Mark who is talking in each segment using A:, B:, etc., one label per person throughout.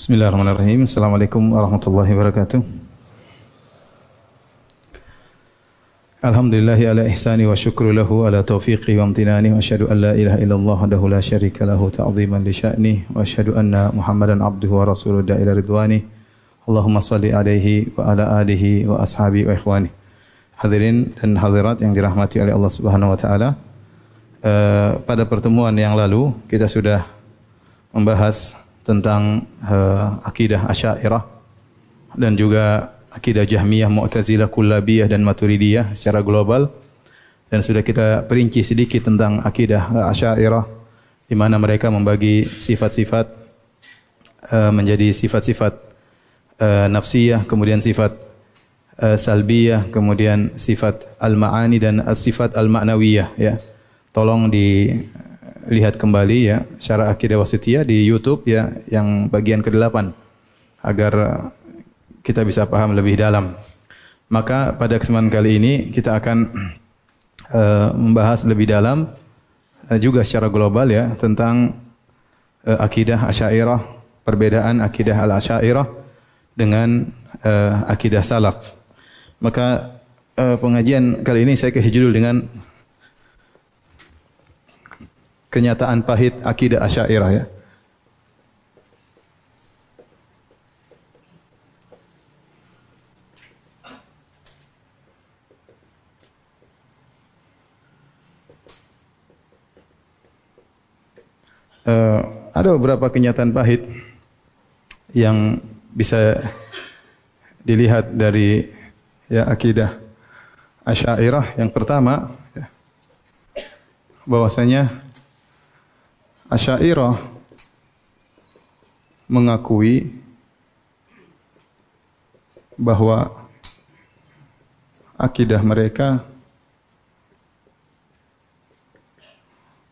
A: Bismillahirrahmanirrahim. Assalamualaikum warahmatullahi wabarakatuh. Alhamdulillahi ala ihsani wa syukru lahu ala taufiqi wa amtinani wa asyhadu an la ilaha illallah wahdahu la syarika lahu ta'dhiman li sya'ni wa asyhadu anna Muhammadan abduhu wa rasuluhu da ila ridwani. Allahumma salli alaihi wa ala alihi wa ashabi wa ikhwani. Hadirin dan hadirat yang dirahmati oleh Allah Subhanahu wa taala. Uh, pada pertemuan yang lalu kita sudah membahas tentang uh, akidah Asy'ariyah dan juga akidah Jahmiyah, Mu'tazilah, Kullabiyah dan Maturidiyah secara global dan sudah kita perinci sedikit tentang akidah eh, Asy'ariyah di mana mereka membagi sifat-sifat uh, menjadi sifat-sifat uh, nafsiyah, kemudian sifat uh, salbiyah, kemudian sifat al-ma'ani dan sifat al-ma'nawiyah ya. Tolong di lihat kembali ya Syarah Akidah Wasitiyah di YouTube ya yang bagian ke-8 agar eh, kita bisa paham lebih dalam. Maka pada kesempatan kali ini kita akan uh, membahas lebih dalam uh, juga secara global ya tentang uh, akidah Asy'ariyah, perbedaan akidah Al-Asy'ariyah dengan uh, akidah salaf. Maka uh, pengajian kali ini saya kasih judul dengan kenyataan pahit akidah Asy'ariyah ya. Uh, ada beberapa kenyataan pahit yang bisa dilihat dari ya akidah Asy'ariyah yang pertama ya, bahwasanya Asyairah mengakui bahwa akidah mereka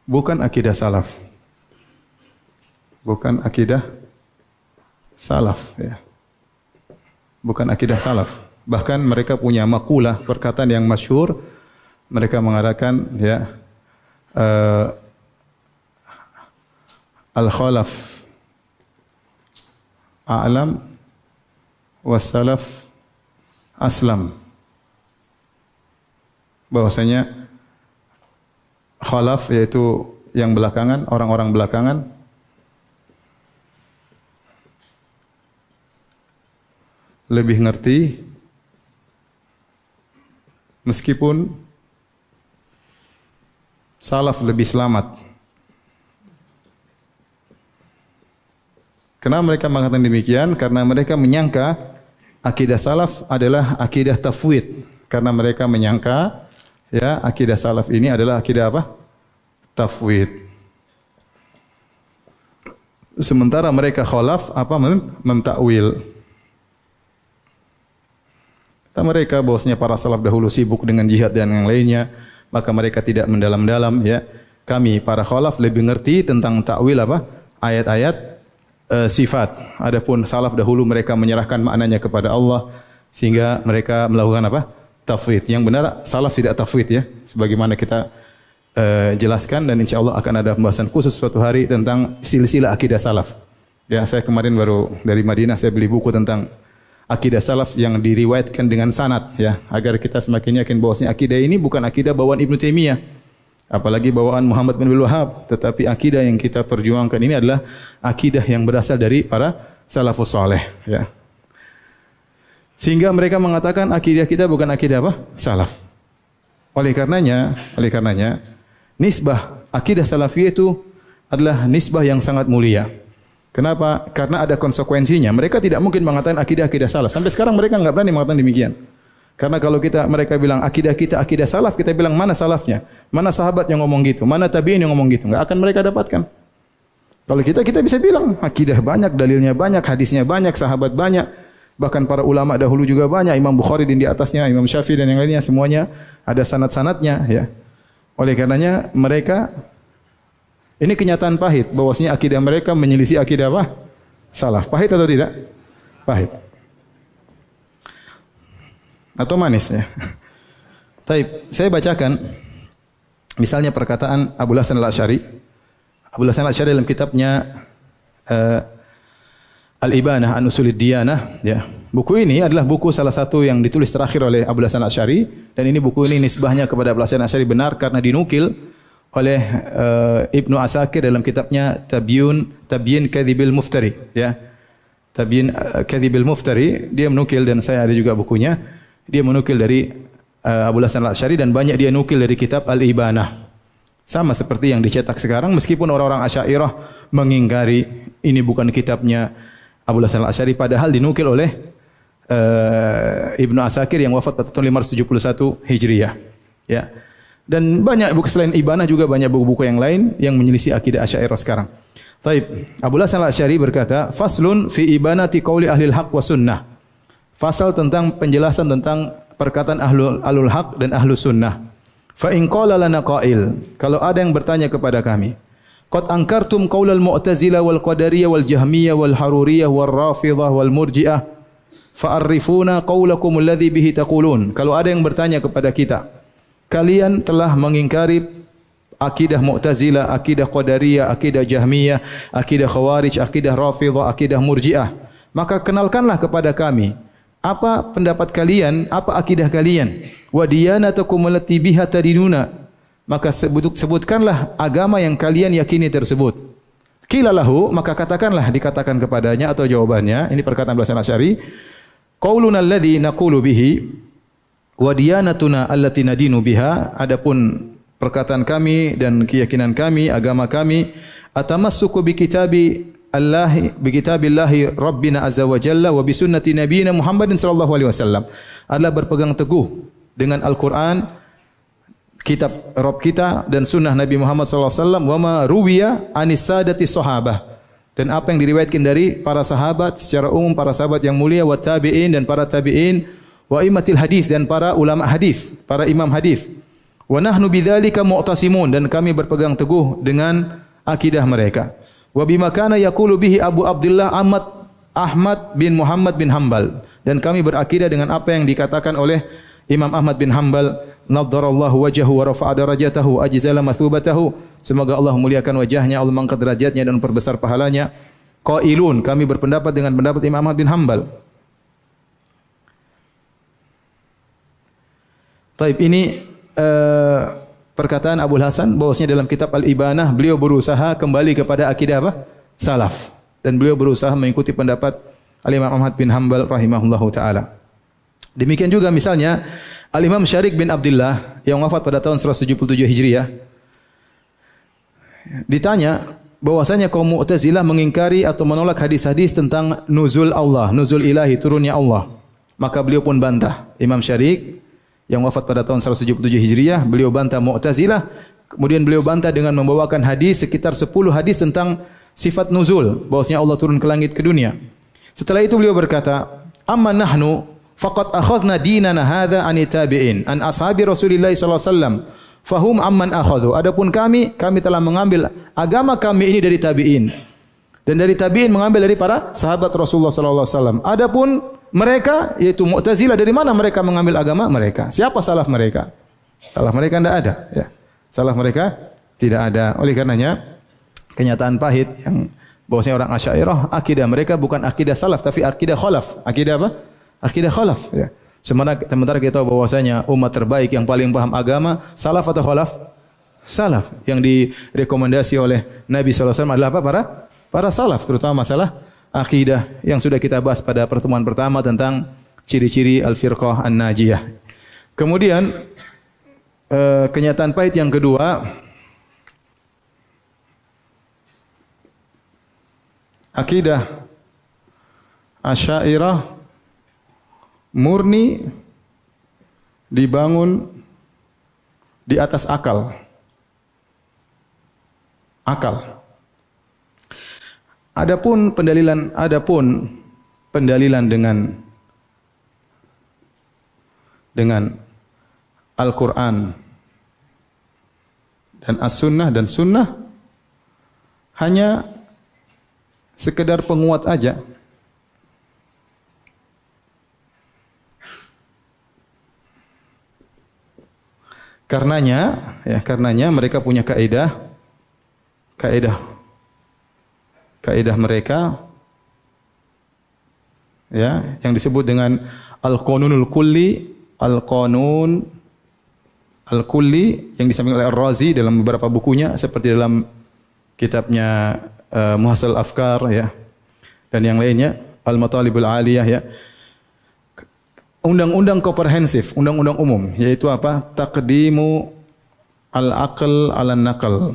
A: bukan akidah salaf. Bukan akidah salaf ya. Bukan akidah salaf. Bahkan mereka punya makulah perkataan yang masyhur mereka mengatakan, ya uh, al-khalaf. A'lam wassalaf aslam. Bahwasanya khalaf yaitu yang belakangan, orang-orang belakangan lebih ngerti meskipun salaf lebih selamat. Kenapa mereka mengatakan demikian? Karena mereka menyangka akidah salaf adalah akidah tafwid. Karena mereka menyangka ya akidah salaf ini adalah akidah apa? Tafwid. Sementara mereka kholaf apa men mentakwil. Kata mereka bahwasanya para salaf dahulu sibuk dengan jihad dan yang lainnya, maka mereka tidak mendalam-dalam ya. Kami para kholaf lebih ngerti tentang takwil apa? ayat-ayat uh, sifat. Adapun salaf dahulu mereka menyerahkan maknanya kepada Allah sehingga mereka melakukan apa? Tafwid. Yang benar salaf tidak tafwid ya. Sebagaimana kita uh, jelaskan dan insya Allah akan ada pembahasan khusus suatu hari tentang silsilah akidah salaf. Ya, saya kemarin baru dari Madinah saya beli buku tentang akidah salaf yang diriwayatkan dengan sanad ya agar kita semakin yakin bahwasanya akidah ini bukan akidah bawaan Ibnu Taimiyah apalagi bawaan Muhammad bin Abdul Wahab, tetapi akidah yang kita perjuangkan ini adalah akidah yang berasal dari para salafus saleh, ya. Sehingga mereka mengatakan akidah kita bukan akidah apa? Salaf. Oleh karenanya, oleh karenanya nisbah akidah salafiyah itu adalah nisbah yang sangat mulia. Kenapa? Karena ada konsekuensinya. Mereka tidak mungkin mengatakan akidah-akidah salaf. Sampai sekarang mereka nggak berani mengatakan demikian. Karena kalau kita mereka bilang akidah kita akidah salaf, kita bilang mana salafnya? Mana sahabat yang ngomong gitu? Mana tabi'in yang ngomong gitu? Enggak akan mereka dapatkan. Kalau kita kita bisa bilang akidah banyak, dalilnya banyak, hadisnya banyak, sahabat banyak. Bahkan para ulama dahulu juga banyak, Imam Bukhari dan di atasnya, Imam Syafi'i dan yang lainnya semuanya ada sanat-sanatnya ya. Oleh karenanya mereka ini kenyataan pahit bahwasanya akidah mereka menyelisih akidah apa? Salah. Pahit atau tidak? Pahit atau manis ya. Tapi saya bacakan misalnya perkataan Abu Hasan Al-Asy'ari. Abu Hasan Al-Asy'ari dalam kitabnya uh, Al-Ibanah an Usulid Diyanah ya. Buku ini adalah buku salah satu yang ditulis terakhir oleh Abu Hasan Al-Asy'ari dan ini buku ini nisbahnya kepada Abu Hasan Al-Asy'ari benar karena dinukil oleh uh, Ibnu Asakir dalam kitabnya Tabyun Tabyin Kadzibil Muftari ya. Tabyin uh, eh, Kadzibil Muftari dia menukil dan saya ada juga bukunya. Dia menukil dari uh, Abu Hasan Al-Asy'ari dan banyak dia nukil dari kitab al ibana Sama seperti yang dicetak sekarang meskipun orang-orang Asy'ariyah mengingkari ini bukan kitabnya Abu Hasan Al-Asy'ari padahal dinukil oleh uh, Ibnu Asakir yang wafat pada tahun 571 Hijriah. Ya. Dan banyak buku selain Ibana juga banyak buku-buku yang lain yang menyelisih akidah Asy'ariyah sekarang. Taib. Abu Hasan Al-Asy'ari berkata, "Faslun fi ibanati qauli ahli al-haq wa sunnah." Fasal tentang penjelasan tentang perkataan ahlu ahlul haq dan ahlu sunnah. Fa in qala lana qail, kalau ada yang bertanya kepada kami, qad angkartum qaulal mu'tazilah wal qadariyah wal jahmiyah wal haruriyah wal rafidah wal murji'ah fa'arrifuna qaulakum alladhi bihi taqulun. Kalau ada yang bertanya kepada kita, kalian telah mengingkari akidah Mu'tazilah, akidah Qadariyah, akidah Jahmiyah, akidah Khawarij, akidah Rafidhah, akidah Murji'ah. Maka kenalkanlah kepada kami apa pendapat kalian? Apa akidah kalian? Wa diyanatukum allati biha tadinuna. Maka sebut, sebutkanlah agama yang kalian yakini tersebut. Qila lahu, maka katakanlah dikatakan kepadanya atau jawabannya. Ini perkataan Hasan Asy'ari. Qauluna alladhi naqulu bihi wa diyanatuna allati nadinu biha. Adapun perkataan kami dan keyakinan kami, agama kami, atamassuku bi kitabi Allah bi kitabillahi rabbina azza wa jalla wa bi sunnati nabiyina Muhammadin sallallahu alaihi wasallam adalah berpegang teguh dengan Al-Qur'an kitab Rabb kita dan sunnah Nabi Muhammad sallallahu alaihi wasallam wa ma ruwiya anis sadati sahabah dan apa yang diriwayatkan dari para sahabat secara umum para sahabat yang mulia wa tabi'in dan para tabi'in wa imatil hadis dan para ulama hadis para imam hadis wa nahnu bidzalika mu'tasimun dan kami berpegang teguh dengan akidah mereka Wa bima kana yaqulu bihi Abu Abdullah Ahmad Ahmad bin Muhammad bin Hambal dan kami berakidah dengan apa yang dikatakan oleh Imam Ahmad bin Hambal nadharallahu wajhahu wa rafa'a darajatahu ajzala mathubatahu semoga Allah muliakan wajahnya Allah mengangkat derajatnya dan memperbesar pahalanya qailun kami berpendapat dengan pendapat Imam Ahmad bin Hambal Taib ini uh, perkataan Abu Hasan bahwasanya dalam kitab Al-Ibanah beliau berusaha kembali kepada akidah apa? Salaf dan beliau berusaha mengikuti pendapat Al-Imam Ahmad bin Hanbal rahimahullahu taala. Demikian juga misalnya Al-Imam Syarik bin Abdullah yang wafat pada tahun 177 Hijriah ditanya bahwasanya kaum Mu'tazilah mengingkari atau menolak hadis-hadis tentang nuzul Allah, nuzul ilahi, turunnya Allah. Maka beliau pun bantah. Imam Syarik yang wafat pada tahun 177 Hijriah, beliau bantah Mu'tazilah, kemudian beliau bantah dengan membawakan hadis sekitar 10 hadis tentang sifat nuzul, bahwasanya Allah turun ke langit ke dunia. Setelah itu beliau berkata, "Amma nahnu faqad akhadna dinana hadza an tabi'in an ashabi Rasulillah sallallahu alaihi wasallam." Fahum amman akhadhu. Adapun kami, kami telah mengambil agama kami ini dari tabi'in. Dan dari tabi'in mengambil dari para sahabat Rasulullah sallallahu alaihi wasallam. Adapun mereka yaitu Mu'tazilah dari mana mereka mengambil agama mereka? Siapa salaf mereka? Salaf mereka tidak ada, ya. Salaf mereka tidak ada. Oleh karenanya kenyataan pahit yang bahwasanya orang Asy'ariyah akidah mereka bukan akidah salaf tapi akidah khalaf. Akidah apa? Akidah khalaf, ya. Sementara, sementara kita tahu bahwasanya umat terbaik yang paling paham agama salaf atau khalaf? Salaf yang direkomendasi oleh Nabi Alaihi SAW adalah apa? Para para salaf terutama masalah akidah yang sudah kita bahas pada pertemuan pertama tentang ciri-ciri al-firqah an-najiyah. Kemudian eh, kenyataan pahit yang kedua akidah Asy'ariyah murni dibangun di atas akal. Akal. Adapun pendalilan adapun pendalilan dengan dengan Al-Qur'an dan As-Sunnah dan Sunnah hanya sekedar penguat aja. Karenanya, ya karenanya mereka punya kaedah, kaidah kaidah mereka ya yang disebut dengan al-qanunul kulli al-qanun al-kulli yang disampaikan oleh Ar-Razi dalam beberapa bukunya seperti dalam kitabnya uh, Muhasal Afkar ya dan yang lainnya Al-Matalibul Aliyah ya undang-undang komprehensif, undang-undang umum, yaitu apa? Takdimu al-aql ala nakal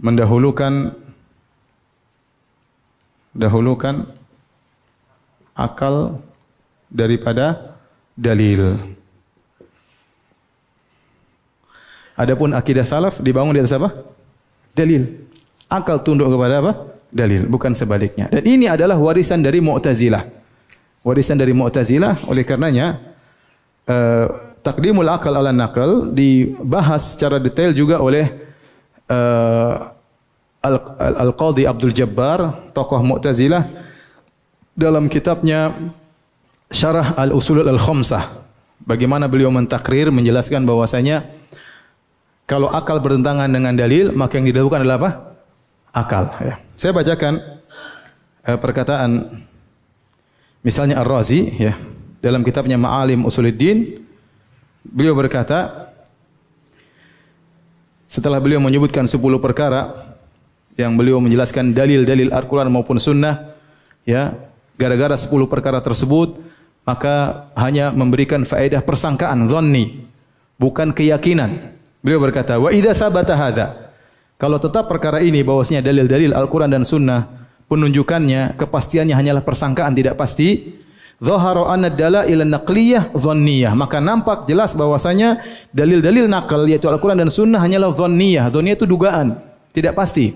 A: mendahulukan dahulukan akal daripada dalil. Adapun akidah salaf dibangun di atas apa? Dalil. Akal tunduk kepada apa? Dalil, bukan sebaliknya. Dan ini adalah warisan dari Mu'tazilah. Warisan dari Mu'tazilah oleh karenanya uh, eh, takdimul akal ala nakal dibahas secara detail juga oleh uh, eh, Al-Qadhi Abdul Jabbar, tokoh Mu'tazilah dalam kitabnya Syarah Al-Usul Al-Khamsah. Bagaimana beliau mentakrir menjelaskan bahwasanya kalau akal bertentangan dengan dalil, maka yang didahulukan adalah apa? Akal. Ya. Saya bacakan eh, perkataan misalnya Ar-Razi ya, dalam kitabnya Ma'alim Usuluddin, beliau berkata, setelah beliau menyebutkan sepuluh perkara yang beliau menjelaskan dalil-dalil Al-Qur'an maupun sunnah, ya, gara-gara 10 perkara tersebut maka hanya memberikan faedah persangkaan zonni bukan keyakinan. Beliau berkata, "Wa idza sabata hadza" Kalau tetap perkara ini bahwasanya dalil-dalil Al-Qur'an dan sunnah penunjukannya, kepastiannya hanyalah persangkaan tidak pasti, Zahara anna dalail naqliyah dhanniyah. Maka nampak jelas bahwasanya dalil-dalil nakal yaitu Al-Qur'an dan sunnah hanyalah dhanniyah. Dhanniyah itu dugaan, tidak pasti.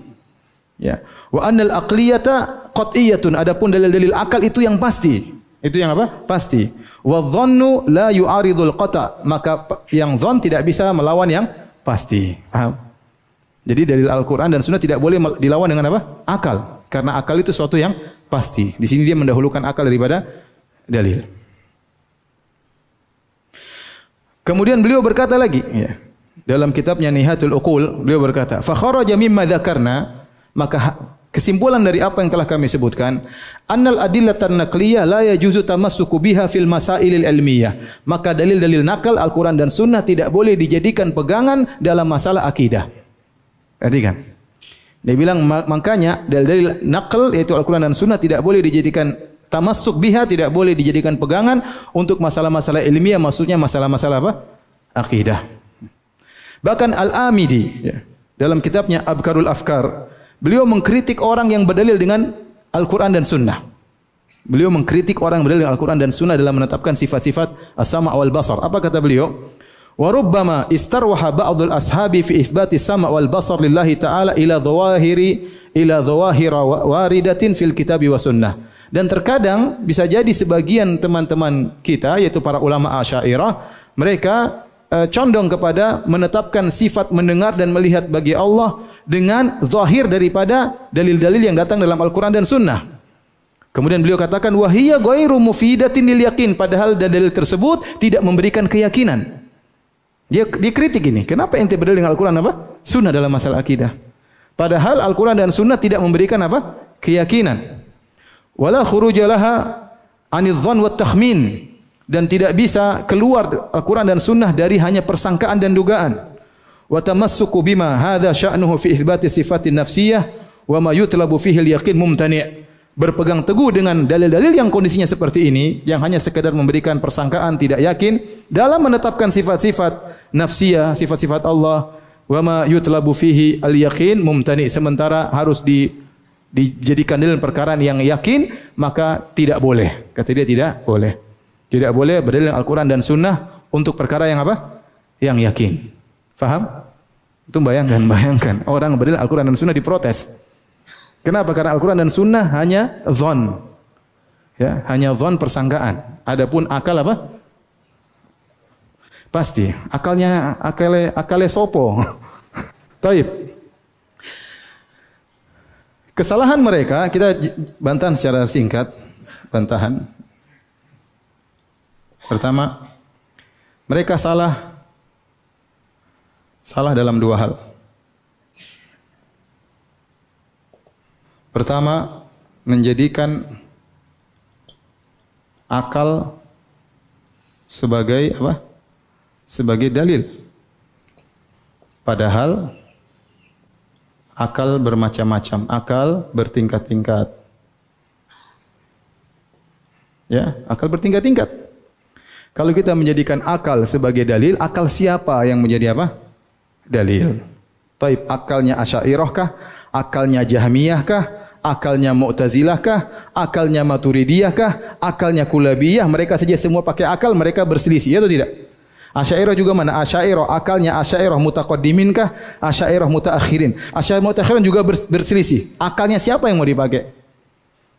A: Ya. Wa annal aqliyata qat'iyatun. Adapun dalil-dalil akal itu yang pasti. Itu yang apa? Pasti. Wa dhannu la yu'aridul qata. Maka yang dhon tidak bisa melawan yang pasti. Paham? Jadi dalil Al-Qur'an dan sunnah tidak boleh dilawan dengan apa? Akal. Karena akal itu sesuatu yang pasti. Di sini dia mendahulukan akal daripada dalil. Kemudian beliau berkata lagi, ya, dalam kitabnya Nihatul Uqul, beliau berkata, "Fa kharaja mimma maka kesimpulan dari apa yang telah kami sebutkan, annal adillatan naqliyah la yajuzu tamassuku biha fil masailil ilmiyah. Maka dalil-dalil nakal Al-Qur'an dan Sunnah tidak boleh dijadikan pegangan dalam masalah akidah. Berarti kan? Dia bilang makanya dalil-dalil nakal yaitu Al-Qur'an dan Sunnah tidak boleh dijadikan Tamasuk biha tidak boleh dijadikan pegangan untuk masalah-masalah ilmiah, maksudnya masalah-masalah apa? Akidah. Bahkan Al-Amidi ya, dalam kitabnya Abkarul Afkar, beliau mengkritik orang yang berdalil dengan Al-Quran dan Sunnah. Beliau mengkritik orang yang berdalil dengan Al-Quran dan Sunnah dalam menetapkan sifat-sifat asma' awal wal basar. Apa kata beliau? Wa rubbama istarwaha ba'dul ashabi fi isbati sama wal basar lillahi ta'ala ila dhawahiri ila dhawahira waridatin fil kitabi wa sunnah. Dan terkadang bisa jadi sebagian teman-teman kita yaitu para ulama Asy'ariyah, mereka e, condong kepada menetapkan sifat mendengar dan melihat bagi Allah dengan zahir daripada dalil-dalil yang datang dalam Al-Qur'an dan Sunnah. Kemudian beliau katakan wahiyya ghairu mufidatin lil yakin padahal dalil tersebut tidak memberikan keyakinan. Dia dikritik ini. Kenapa ente berdalil dengan Al-Qur'an apa? Sunnah dalam masalah akidah. Padahal Al-Qur'an dan Sunnah tidak memberikan apa? keyakinan. Wala khuruja laha anidh dhann wat takhmin dan tidak bisa keluar Al-Qur'an dan sunnah dari hanya persangkaan dan dugaan. Wa tamassuku bima hadza sya'nuhu fi itsbati sifatin nafsiyah wa ma yutlabu fihi al-yaqin mumtani'. Berpegang teguh dengan dalil-dalil yang kondisinya seperti ini, yang hanya sekedar memberikan persangkaan tidak yakin dalam menetapkan sifat-sifat nafsiyah, sifat-sifat Allah, wa ma yutlabu fihi al-yaqin mumtani'. Sementara harus di dijadikan dalil perkara yang yakin maka tidak boleh. Kata dia tidak boleh. Tidak boleh berdalil Al-Qur'an dan Sunnah untuk perkara yang apa? Yang yakin. Faham? Itu bayangkan, bayangkan orang berdalil Al-Qur'an dan Sunnah diprotes. Kenapa? Karena Al-Qur'an dan Sunnah hanya zon. Ya, hanya zon persangkaan. Adapun akal apa? Pasti. Akalnya akale akale sopo. Taib. Kesalahan mereka kita bantahan secara singkat, bantahan. Pertama, mereka salah salah dalam dua hal. Pertama, menjadikan akal sebagai apa? Sebagai dalil. Padahal Akal bermacam-macam, akal bertingkat-tingkat. Ya, akal bertingkat-tingkat. Kalau kita menjadikan akal sebagai dalil, akal siapa yang menjadi apa? Dalil. Taib akalnya Asy'ariyah kah? Akalnya Jahmiyah kah? akalnya Mu'tazilah kah, akalnya Maturidiyah kah, akalnya Kulabiyah, mereka saja semua pakai akal, mereka berselisih, ya atau tidak? Asyairah juga mana? Asyairah akalnya Asyairah mutaqaddimin kah? Asyairah mutaakhirin. Asyairah mutaakhirin juga berselisih. Akalnya siapa yang mau dipakai?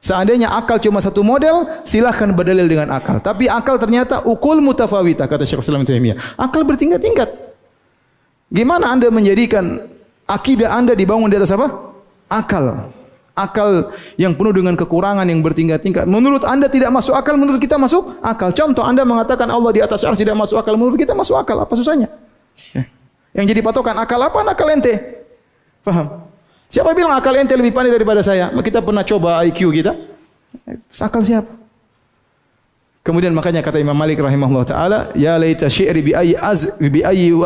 A: Seandainya akal cuma satu model, silahkan berdalil dengan akal. Tapi akal ternyata ukul mutafawita, kata Syekh Islam Taimiyah. Akal bertingkat-tingkat. Gimana Anda menjadikan akidah Anda dibangun di atas apa? Akal akal yang penuh dengan kekurangan yang bertingkat-tingkat. Menurut Anda tidak masuk akal, menurut kita masuk akal. Contoh Anda mengatakan Allah di atas arsy tidak masuk akal, menurut kita masuk akal. Apa susahnya? Eh, yang jadi patokan akal apa? Akal ente. Paham? Siapa bilang akal ente lebih pandai daripada saya? Kita pernah coba IQ kita. Eh, akal siapa? Kemudian makanya kata Imam Malik rahimahullah taala, ya laita syi'ri bi ayyi az bi ayyi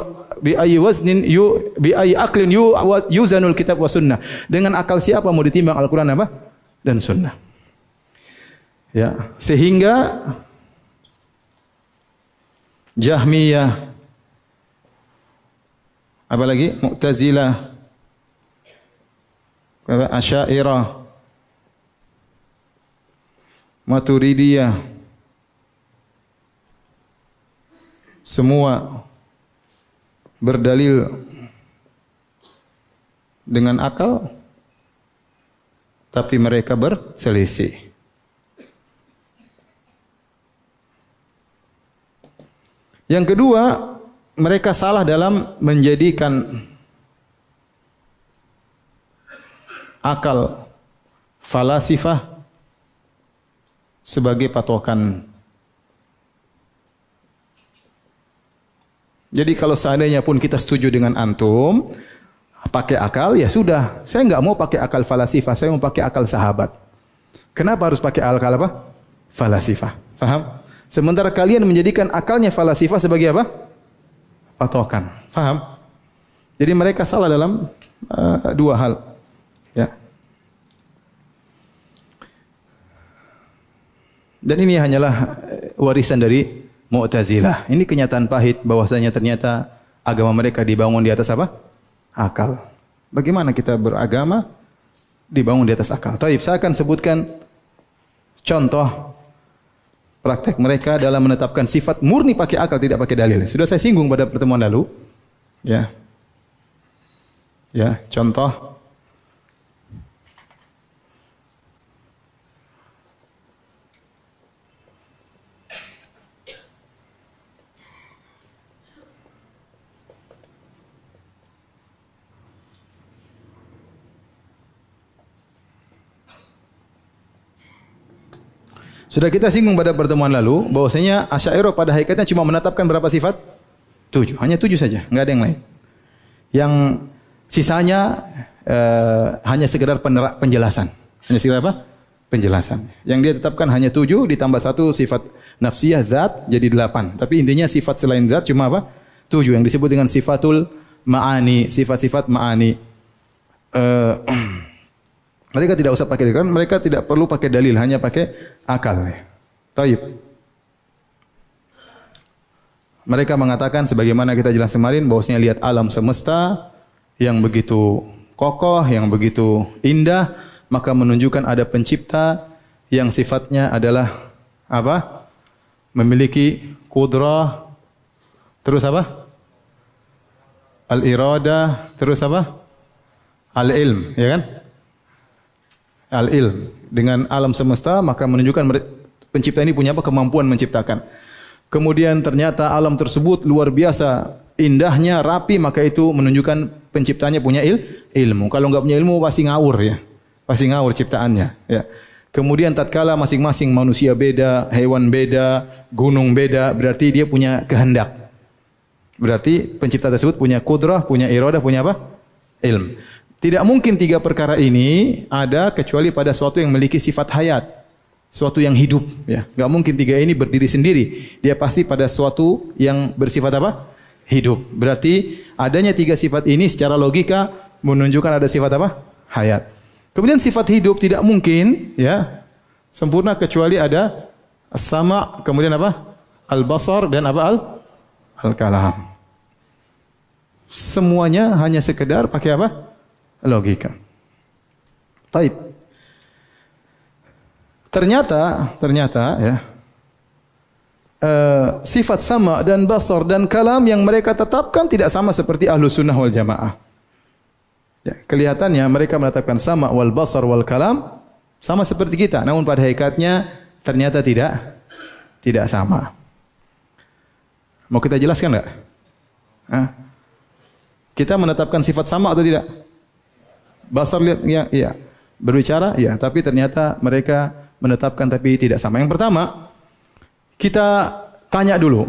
A: bi ayi waznin yu bi ayi aklin yu yuzanul kitab wa sunnah. Dengan akal siapa mau ditimbang Al-Qur'an apa? Dan sunnah. Ya, sehingga Jahmiyah apalagi Mu'tazilah Asy'ariyah Maturidiyah semua berdalil dengan akal tapi mereka berselisih. Yang kedua, mereka salah dalam menjadikan akal falasifah sebagai patokan Jadi kalau seandainya pun kita setuju dengan antum, pakai akal ya sudah. Saya nggak mau pakai akal falasifah, saya mau pakai akal sahabat. Kenapa harus pakai akal apa? Falasifah. Faham? Sementara kalian menjadikan akalnya falasifah sebagai apa? Patokan. Faham? Jadi mereka salah dalam uh, dua hal. Ya. Dan ini hanyalah eh, warisan dari Mu'tazilah. Nah, ini kenyataan pahit bahwasanya ternyata agama mereka dibangun di atas apa? Akal. Bagaimana kita beragama dibangun di atas akal? Taib, saya akan sebutkan contoh praktek mereka dalam menetapkan sifat murni pakai akal tidak pakai dalil. Sudah saya singgung pada pertemuan lalu. Ya. Ya, contoh Sudah kita singgung pada pertemuan lalu bahwasanya Asy'ariyah pada hakikatnya cuma menetapkan berapa sifat? Tujuh, hanya tujuh saja, nggak ada yang lain. Yang sisanya eh, hanya sekedar penerak penjelasan. Hanya sekedar apa? Penjelasan. Yang dia tetapkan hanya tujuh ditambah satu sifat nafsiyah zat jadi delapan. Tapi intinya sifat selain zat cuma apa? Tujuh yang disebut dengan sifatul ma'ani, sifat-sifat ma'ani. Eh, Mereka tidak usah pakai dalil, kan mereka tidak perlu pakai dalil, hanya pakai akal. Taib. Mereka mengatakan sebagaimana kita jelas kemarin bahwasanya lihat alam semesta yang begitu kokoh, yang begitu indah, maka menunjukkan ada pencipta yang sifatnya adalah apa? Memiliki kudrah terus apa? Al-irada, terus apa? Al-ilm, ya kan? al-ilm dengan alam semesta maka menunjukkan pencipta ini punya apa kemampuan menciptakan. Kemudian ternyata alam tersebut luar biasa indahnya, rapi, maka itu menunjukkan penciptanya punya il, ilmu. Kalau enggak punya ilmu pasti ngawur ya. Pasti ngawur ciptaannya ya. Kemudian tatkala masing-masing manusia beda, hewan beda, gunung beda, berarti dia punya kehendak. Berarti pencipta tersebut punya kudrah, punya iradah, punya apa? Ilm. Tidak mungkin tiga perkara ini ada kecuali pada suatu yang memiliki sifat hayat, suatu yang hidup. Ya, nggak mungkin tiga ini berdiri sendiri. Dia pasti pada suatu yang bersifat apa? Hidup. Berarti adanya tiga sifat ini secara logika menunjukkan ada sifat apa? Hayat. Kemudian sifat hidup tidak mungkin ya sempurna kecuali ada sama kemudian apa? Al-basar dan apa? Al al-kalam. Semuanya hanya sekedar pakai apa? logika. Taib. Ternyata, ternyata ya, uh, sifat sama dan basar dan kalam yang mereka tetapkan tidak sama seperti ahlu sunnah wal jamaah. Ya, kelihatannya mereka menetapkan sama wal basar wal kalam sama seperti kita, namun pada hakikatnya ternyata tidak tidak sama. Mau kita jelaskan enggak? Kita menetapkan sifat sama atau tidak? Basar lihat ya, iya. Berbicara ya, tapi ternyata mereka menetapkan tapi tidak sama. Yang pertama, kita tanya dulu.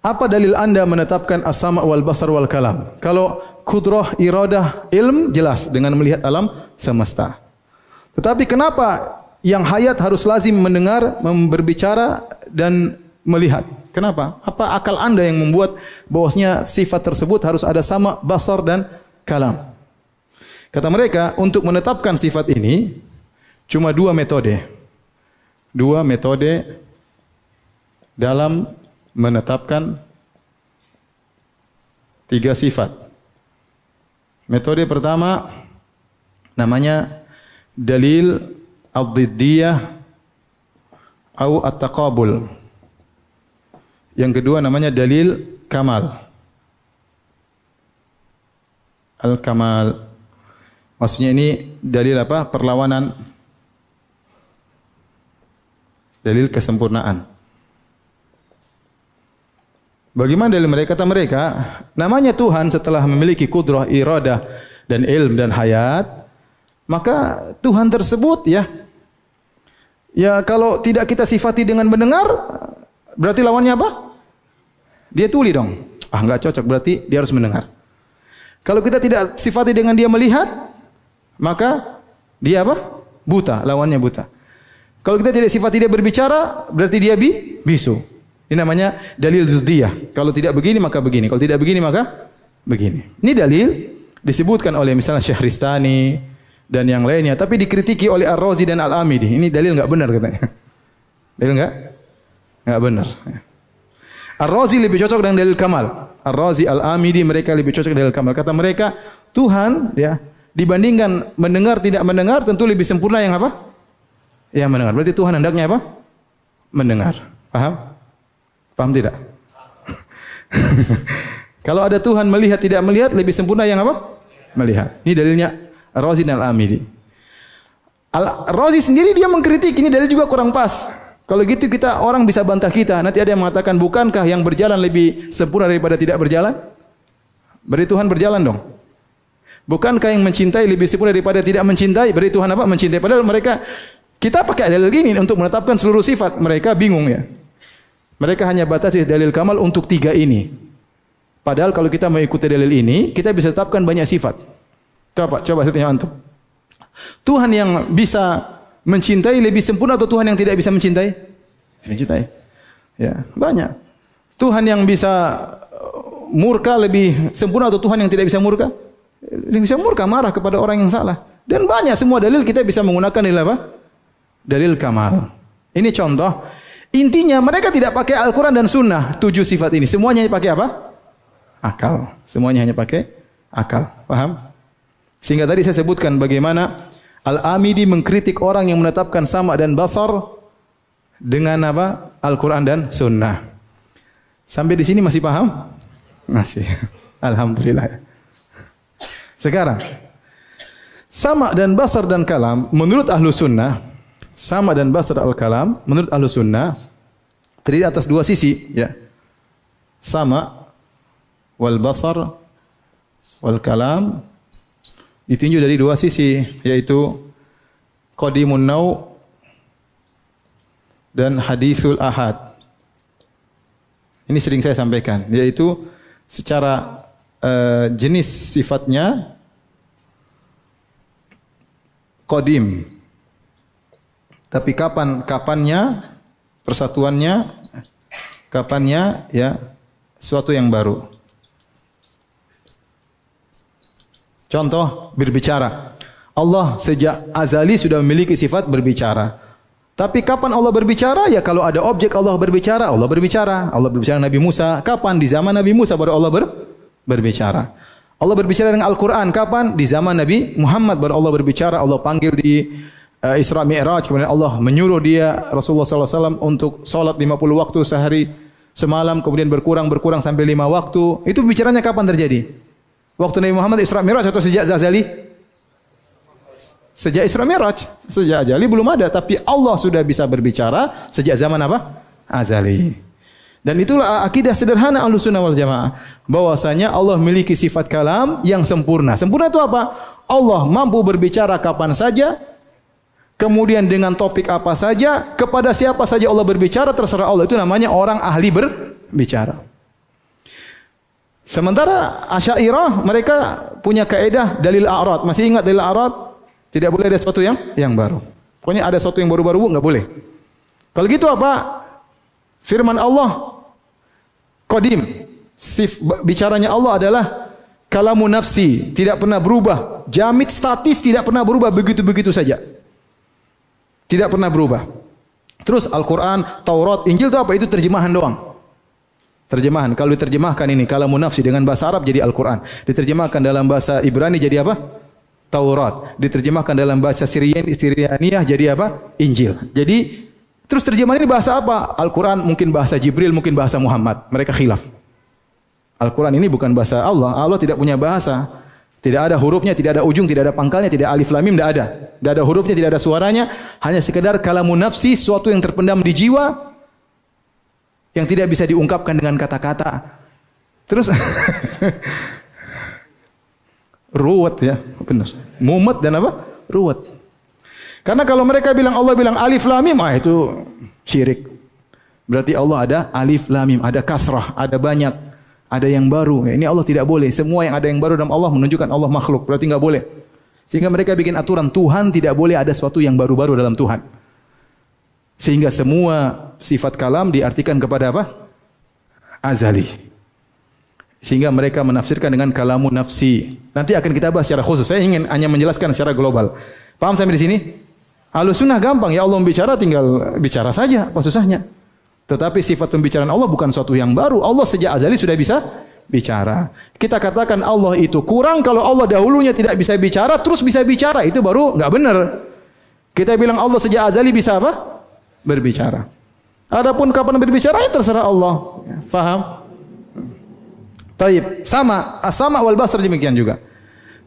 A: Apa dalil Anda menetapkan asma wal basar wal kalam? Kalau kudroh iradah, ilm jelas dengan melihat alam semesta. Tetapi kenapa yang hayat harus lazim mendengar, berbicara dan melihat. Kenapa? Apa akal Anda yang membuat bahwasanya sifat tersebut harus ada sama basar dan kalam? Kata mereka, untuk menetapkan sifat ini cuma dua metode. Dua metode dalam menetapkan tiga sifat. Metode pertama namanya dalil ad-diddiyah atau at-taqabul. Yang kedua namanya dalil kamal. Al-kamal. Maksudnya ini dalil apa? Perlawanan. Dalil kesempurnaan. Bagaimana dalil mereka? Kata mereka, namanya Tuhan setelah memiliki kudrah, iradah, dan ilm dan hayat, maka Tuhan tersebut ya ya kalau tidak kita sifati dengan mendengar berarti lawannya apa? Dia tuli dong. Ah nggak cocok berarti dia harus mendengar. Kalau kita tidak sifati dengan dia melihat maka dia apa? Buta, lawannya buta. Kalau kita tidak sifat tidak berbicara, berarti dia bi bisu. Ini namanya dalil dzidiyah. Kalau tidak begini maka begini, kalau tidak begini maka begini. Ini dalil disebutkan oleh misalnya Ristani dan yang lainnya, tapi dikritiki oleh Ar-Razi dan Al-Amidi. Ini dalil enggak benar katanya. Dalil enggak? Enggak benar. Ar-Razi lebih cocok dengan dalil kamal. Ar-Razi Al-Amidi mereka lebih cocok dengan dalil kamal. Kata mereka, Tuhan ya dibandingkan mendengar tidak mendengar tentu lebih sempurna yang apa? Yang mendengar. Berarti Tuhan hendaknya apa? Mendengar. Paham? Paham tidak? Kalau ada Tuhan melihat tidak melihat lebih sempurna yang apa? Melihat. Ini dalilnya Razi Al-Amidi. Al Razi sendiri dia mengkritik ini dalil juga kurang pas. Kalau gitu kita orang bisa bantah kita. Nanti ada yang mengatakan bukankah yang berjalan lebih sempurna daripada tidak berjalan? Berarti Tuhan berjalan dong. Bukankah yang mencintai lebih sempurna daripada tidak mencintai? Berarti Tuhan apa? Mencintai. Padahal mereka kita pakai dalil ini untuk menetapkan seluruh sifat. Mereka bingung ya. Mereka hanya batasi dalil kamal untuk tiga ini. Padahal kalau kita mengikuti dalil ini, kita bisa tetapkan banyak sifat. Coba, coba saya tanya antum. Tuhan yang bisa mencintai lebih sempurna atau Tuhan yang tidak bisa mencintai? Mencintai. Ya, banyak. Tuhan yang bisa uh, murka lebih sempurna atau Tuhan yang tidak bisa murka? bisa murka marah kepada orang yang salah. Dan banyak semua dalil kita bisa menggunakan dalil apa? Dalil kamal. Ini contoh. Intinya mereka tidak pakai Al-Quran dan Sunnah. Tujuh sifat ini. Semuanya hanya pakai apa? Akal. Semuanya hanya pakai akal. Paham? Sehingga tadi saya sebutkan bagaimana Al-Amidi mengkritik orang yang menetapkan sama dan basar dengan apa? Al-Quran dan Sunnah. Sampai di sini masih paham? Masih. Alhamdulillah. Sekarang, sama dan basar dan kalam, menurut ahlu sunnah, sama dan basar al kalam, menurut ahlu sunnah, terdiri atas dua sisi. ya Sama, wal basar, wal kalam, ditinju dari dua sisi, yaitu qadimun nau dan hadisul ahad. Ini sering saya sampaikan, yaitu secara Eh, jenis sifatnya kodim. Tapi kapan kapannya persatuannya kapannya ya suatu yang baru. Contoh berbicara. Allah sejak azali sudah memiliki sifat berbicara. Tapi kapan Allah berbicara? Ya kalau ada objek Allah berbicara, Allah berbicara. Allah berbicara Nabi Musa. Kapan? Di zaman Nabi Musa baru Allah ber berbicara. Allah berbicara dengan Al-Quran. Kapan? Di zaman Nabi Muhammad baru Allah berbicara. Allah panggil di uh, Isra Mi'raj. Kemudian Allah menyuruh dia Rasulullah SAW untuk sholat 50 waktu sehari semalam. Kemudian berkurang-berkurang sampai 5 waktu. Itu bicaranya kapan terjadi? Waktu Nabi Muhammad Isra Mi'raj atau sejak Zazali? Sejak Isra Mi'raj, sejak Azali belum ada, tapi Allah sudah bisa berbicara sejak zaman apa? Azali. Dan itulah akidah sederhana Ahlus Sunnah wal Jamaah. Bahwasanya Allah memiliki sifat kalam yang sempurna. Sempurna itu apa? Allah mampu berbicara kapan saja, kemudian dengan topik apa saja, kepada siapa saja Allah berbicara terserah Allah. Itu namanya orang ahli berbicara. Sementara Asy'ariyah mereka punya kaedah dalil a'rad. Masih ingat dalil a'rad? Tidak boleh ada sesuatu yang yang baru. Pokoknya ada sesuatu yang baru-baru enggak boleh. Kalau gitu apa? Firman Allah qadim. Sif, bicaranya Allah adalah kalamu nafsi, tidak pernah berubah. jamit statis tidak pernah berubah begitu-begitu saja. Tidak pernah berubah. Terus Al-Qur'an, Taurat, Injil itu apa? Itu terjemahan doang. Terjemahan. Kalau diterjemahkan ini kalamu nafsi dengan bahasa Arab jadi Al-Qur'an. Diterjemahkan dalam bahasa Ibrani jadi apa? Taurat. Diterjemahkan dalam bahasa Syrian, Syrianiyah jadi apa? Injil. Jadi Terus terjemahannya bahasa apa? Al-Quran mungkin bahasa Jibril, mungkin bahasa Muhammad. Mereka khilaf. Al-Quran ini bukan bahasa Allah. Allah tidak punya bahasa. Tidak ada hurufnya, tidak ada ujung, tidak ada pangkalnya, tidak alif lamim tidak ada. Tidak ada hurufnya, tidak ada suaranya. Hanya sekedar kalamu nafsi, sesuatu yang terpendam di jiwa. Yang tidak bisa diungkapkan dengan kata-kata. Terus ruwet ya, benar. Mumet dan apa? Ruwet. Karena kalau mereka bilang Allah bilang alif lam mim, ah itu syirik. Berarti Allah ada alif lam mim, ada kasrah, ada banyak, ada yang baru. Ya, ini Allah tidak boleh. Semua yang ada yang baru dalam Allah menunjukkan Allah makhluk. Berarti enggak boleh. Sehingga mereka bikin aturan Tuhan tidak boleh ada sesuatu yang baru-baru dalam Tuhan. Sehingga semua sifat kalam diartikan kepada apa? Azali. Sehingga mereka menafsirkan dengan kalamu nafsi. Nanti akan kita bahas secara khusus. Saya ingin hanya menjelaskan secara global. Paham sampai di sini? Ahlu sunnah gampang, ya Allah bicara tinggal bicara saja, apa susahnya? Tetapi sifat pembicaraan Allah bukan suatu yang baru. Allah sejak azali sudah bisa bicara. Kita katakan Allah itu kurang kalau Allah dahulunya tidak bisa bicara terus bisa bicara itu baru nggak benar. Kita bilang Allah sejak azali bisa apa? Berbicara. Adapun kapan berbicara ya terserah Allah. Ya, faham? Taib. Sama, sama wal basar demikian juga.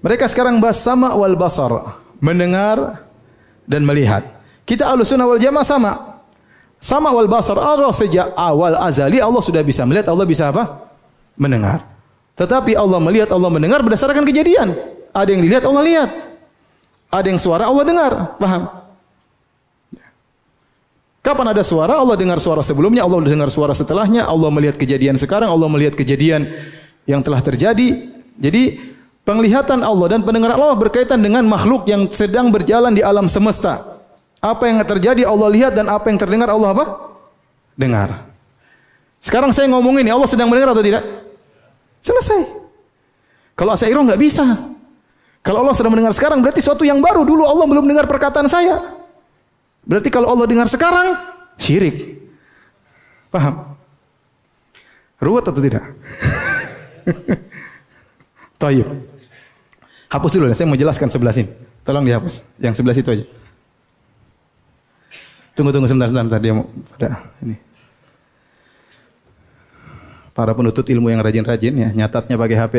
A: Mereka sekarang bahas sama wal basar. Mendengar dan melihat. Kita ahlu sunnah wal jamaah sama. Sama wal basar. Allah sejak awal azali Allah sudah bisa melihat, Allah bisa apa? Mendengar. Tetapi Allah melihat, Allah mendengar berdasarkan kejadian. Ada yang dilihat, Allah lihat. Ada yang suara, Allah dengar. Paham? Kapan ada suara, Allah dengar suara sebelumnya, Allah dengar suara setelahnya, Allah melihat kejadian sekarang, Allah melihat kejadian yang telah terjadi. Jadi penglihatan Allah dan pendengaran Allah berkaitan dengan makhluk yang sedang berjalan di alam semesta. Apa yang terjadi Allah lihat dan apa yang terdengar Allah apa? Dengar. Sekarang saya ngomongin ini ya Allah sedang mendengar atau tidak? Selesai. Kalau saya iru nggak bisa. Kalau Allah sedang mendengar sekarang berarti suatu yang baru. Dulu Allah belum dengar perkataan saya. Berarti kalau Allah dengar sekarang syirik. Paham? Ruwet atau tidak? Tayyib. Hapus dulu, saya mau jelaskan sebelah sini. Tolong dihapus. Yang sebelah situ aja. Tunggu tunggu sebentar sebentar, sebentar dia mau pada ini. Para penuntut ilmu yang rajin-rajin ya, nyatatnya pakai HP.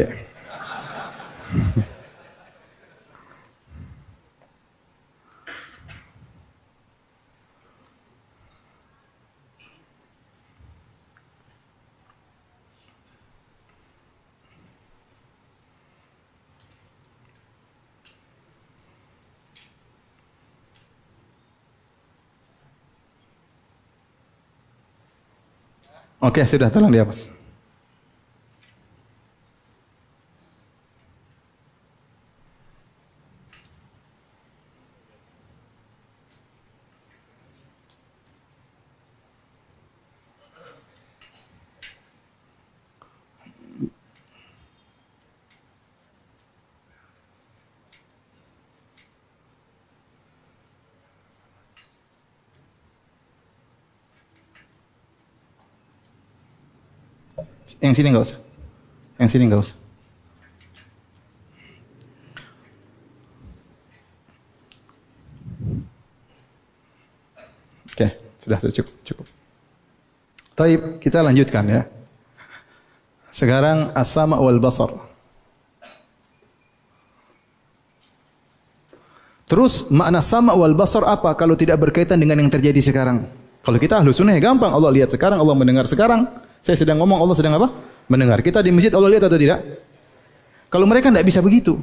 A: Oke, sudah tolong dihapus. Yang sini nggak usah. Yang sini nggak usah. Oke, sudah cukup. cukup. Taib, kita lanjutkan ya. Sekarang asama wal basar. Terus makna sama wal basar apa kalau tidak berkaitan dengan yang terjadi sekarang? Kalau kita ahlu sunnah gampang. Allah lihat sekarang, Allah mendengar sekarang. Saya sedang ngomong, Allah sedang apa? Mendengar. Kita di masjid Allah lihat atau tidak? Kalau mereka tidak bisa begitu.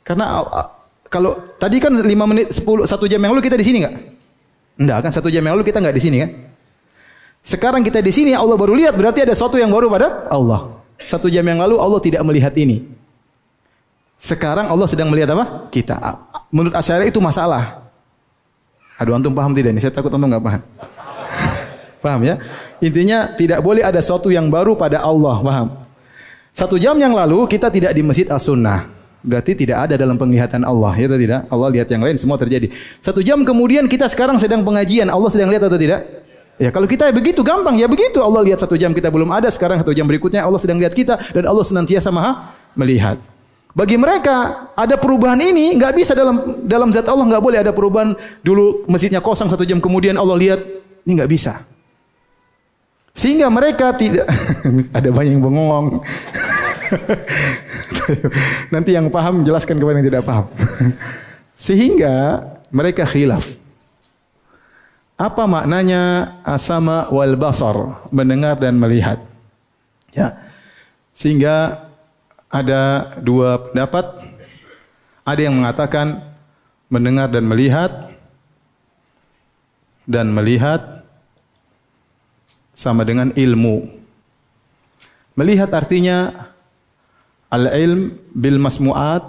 A: Karena ah, ah, kalau tadi kan 5 menit 10 1 jam yang lalu kita di sini enggak? Enggak kan? 1 jam yang lalu kita enggak di sini kan? Sekarang kita di sini Allah baru lihat berarti ada sesuatu yang baru pada Allah. Satu jam yang lalu Allah tidak melihat ini. Sekarang Allah sedang melihat apa? Kita. Ah, menurut Asyari itu masalah. Aduh antum paham tidak ini? Saya takut antum nggak paham. paham ya? Intinya tidak boleh ada sesuatu yang baru pada Allah, paham? Satu jam yang lalu kita tidak di Masjid As-Sunnah. Berarti tidak ada dalam penglihatan Allah, ya atau tidak? Allah lihat yang lain semua terjadi. Satu jam kemudian kita sekarang sedang pengajian, Allah sedang lihat atau tidak? Ya kalau kita begitu gampang ya begitu Allah lihat satu jam kita belum ada sekarang satu jam berikutnya Allah sedang lihat kita dan Allah senantiasa maha melihat. Bagi mereka ada perubahan ini nggak bisa dalam dalam zat Allah nggak boleh ada perubahan dulu masjidnya kosong satu jam kemudian Allah lihat ini nggak bisa. Sehingga mereka tidak ada banyak yang bengong. Nanti yang paham jelaskan kepada yang tidak paham. Sehingga mereka khilaf. Apa maknanya asama wal basar, mendengar dan melihat? Ya. Sehingga ada dua pendapat. Ada yang mengatakan mendengar dan melihat dan melihat sama dengan ilmu. Melihat artinya al-ilm bil masmuat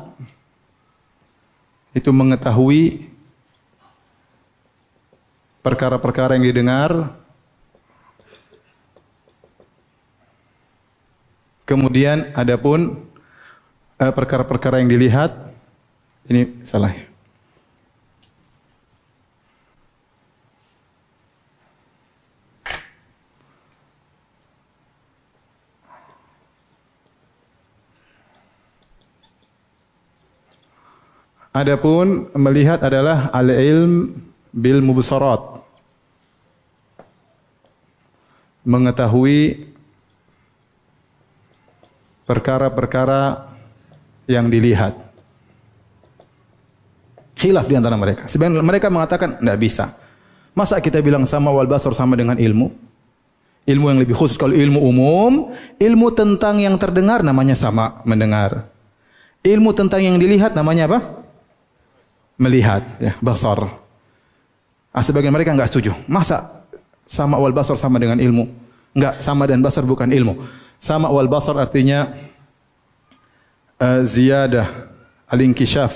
A: itu mengetahui perkara-perkara yang didengar Kemudian adapun eh, perkara-perkara yang dilihat ini salah ya. Adapun melihat adalah al-ilm bil mubsarat. Mengetahui perkara-perkara yang dilihat. Khilaf di antara mereka. Sebagian mereka mengatakan tidak bisa. Masa kita bilang sama wal basar sama dengan ilmu? Ilmu yang lebih khusus kalau ilmu umum, ilmu tentang yang terdengar namanya sama mendengar. Ilmu tentang yang dilihat namanya apa? melihat, ya, basar. Ah, sebagian mereka enggak setuju. Masa sama wal basar sama dengan ilmu? Enggak, sama dan basar bukan ilmu. Sama wal basar artinya uh, ziyadah, al-inkishaf.